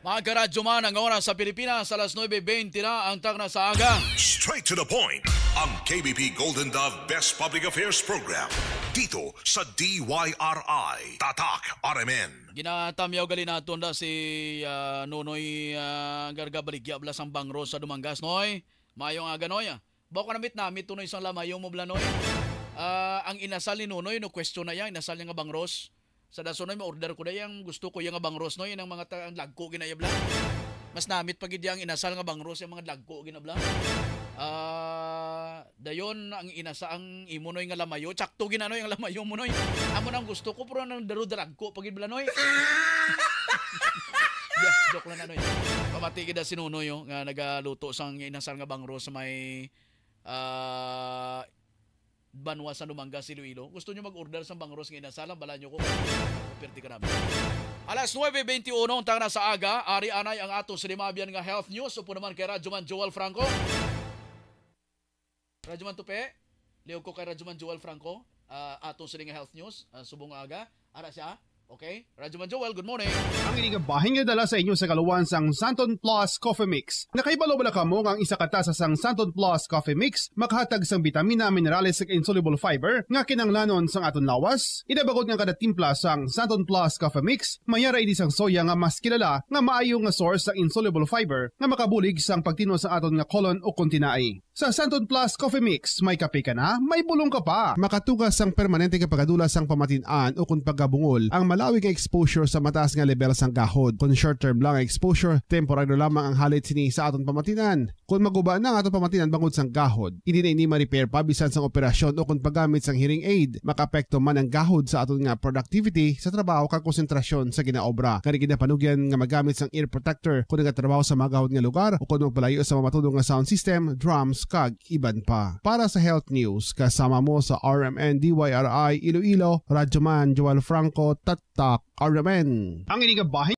mga karadyo man ang oras sa Pilipinas, alas 9.20 na ang tag na sa aga. Straight to the point ang KBP Golden Dove Best Public Affairs Program dito sa DYRI Tatak RMN. Ginatamyaw gali naton da si uh, ah, Nonoy uh, ah, Gargabaligya bla ang bangro sa Dumangas noy. Mayong aga noy. Ah. Bako namit na, mitunoy sang lamayo mo bla noy. Uh, ang inasal ni Nonoy no question na yan inasal niya nga bangros. Sa dasonoy ma-order ko da yang gusto ko yang nga bangros noy ang mga ang lagko ginayabla. Mas namit pagid ang inasal nga bangros yang mga lagko ginabla. Ah uh, dayon ang inasaang imunoy nga lamayo. Tsakto ginanoy ang lamayo munoy. Amo nang gusto ko pero nang darudrag ko pagid blanoy. yeah, joke lang anoy. Pamati kita sinunoy oh, nga nagaluto sang inasar nga bangro sa may uh, Banwa sa Lumanga, Siluilo. Gusto nyo mag-order sa bangros ngayon. Salang bala nyo ko. Perti ka namin. Alas 9.21, untang na sa aga. Ari Anay ang sa silimabian nga health news. Upo naman kay Radyo Man Joel Franco. Rajuman Tupe, liog ko kay Rajuman Joel Franco, uh, atong sa health news, uh, subong aga. Ara siya, Okay? Rajuman Man Joel, good morning. Ang ining bahing nga dala sa inyo sa kaluwan sang Santon Plus Coffee Mix. Nakaibalo bala kamo ang isa kata sa sang Santon Plus Coffee Mix makahatag sang bitamina, minerales ug insoluble fiber nga kinanglanon sang aton lawas. Idabagot nga kada timpla sang Santon Plus Coffee Mix mayara ini sang soya nga mas kilala nga maayo nga source sang insoluble fiber nga makabulig sang pagtino sa aton nga colon o kontinai. Sa Santon Plus Coffee Mix, may kape ka na, may bulong ka pa. Makatugas ang permanente kapagadulas ang pamatinaan o kung pagkabungol ang malawig nga exposure sa mataas nga level sang gahod. Kung short term lang exposure, temporaryo lamang ang halit sini sa aton pamatinan. Kung maguba na ang aton pamatinan bangod sang gahod, hindi na ini ma-repair pa bisan sang operasyon o kung paggamit sang hearing aid, makapekto man ang gahod sa aton nga productivity sa trabaho kag konsentrasyon sa ginaobra. Kari ginapanugyan nga magamit sang ear protector kung nagatrabaho sa mga nga lugar o kung magpalayo sa mamatulong nga sound system, drums, SCAG, iban pa. Para sa Health News, kasama mo sa RMN DYRI Iloilo, Radyoman Joel Franco, Tatak, RMN. Ang inigabahin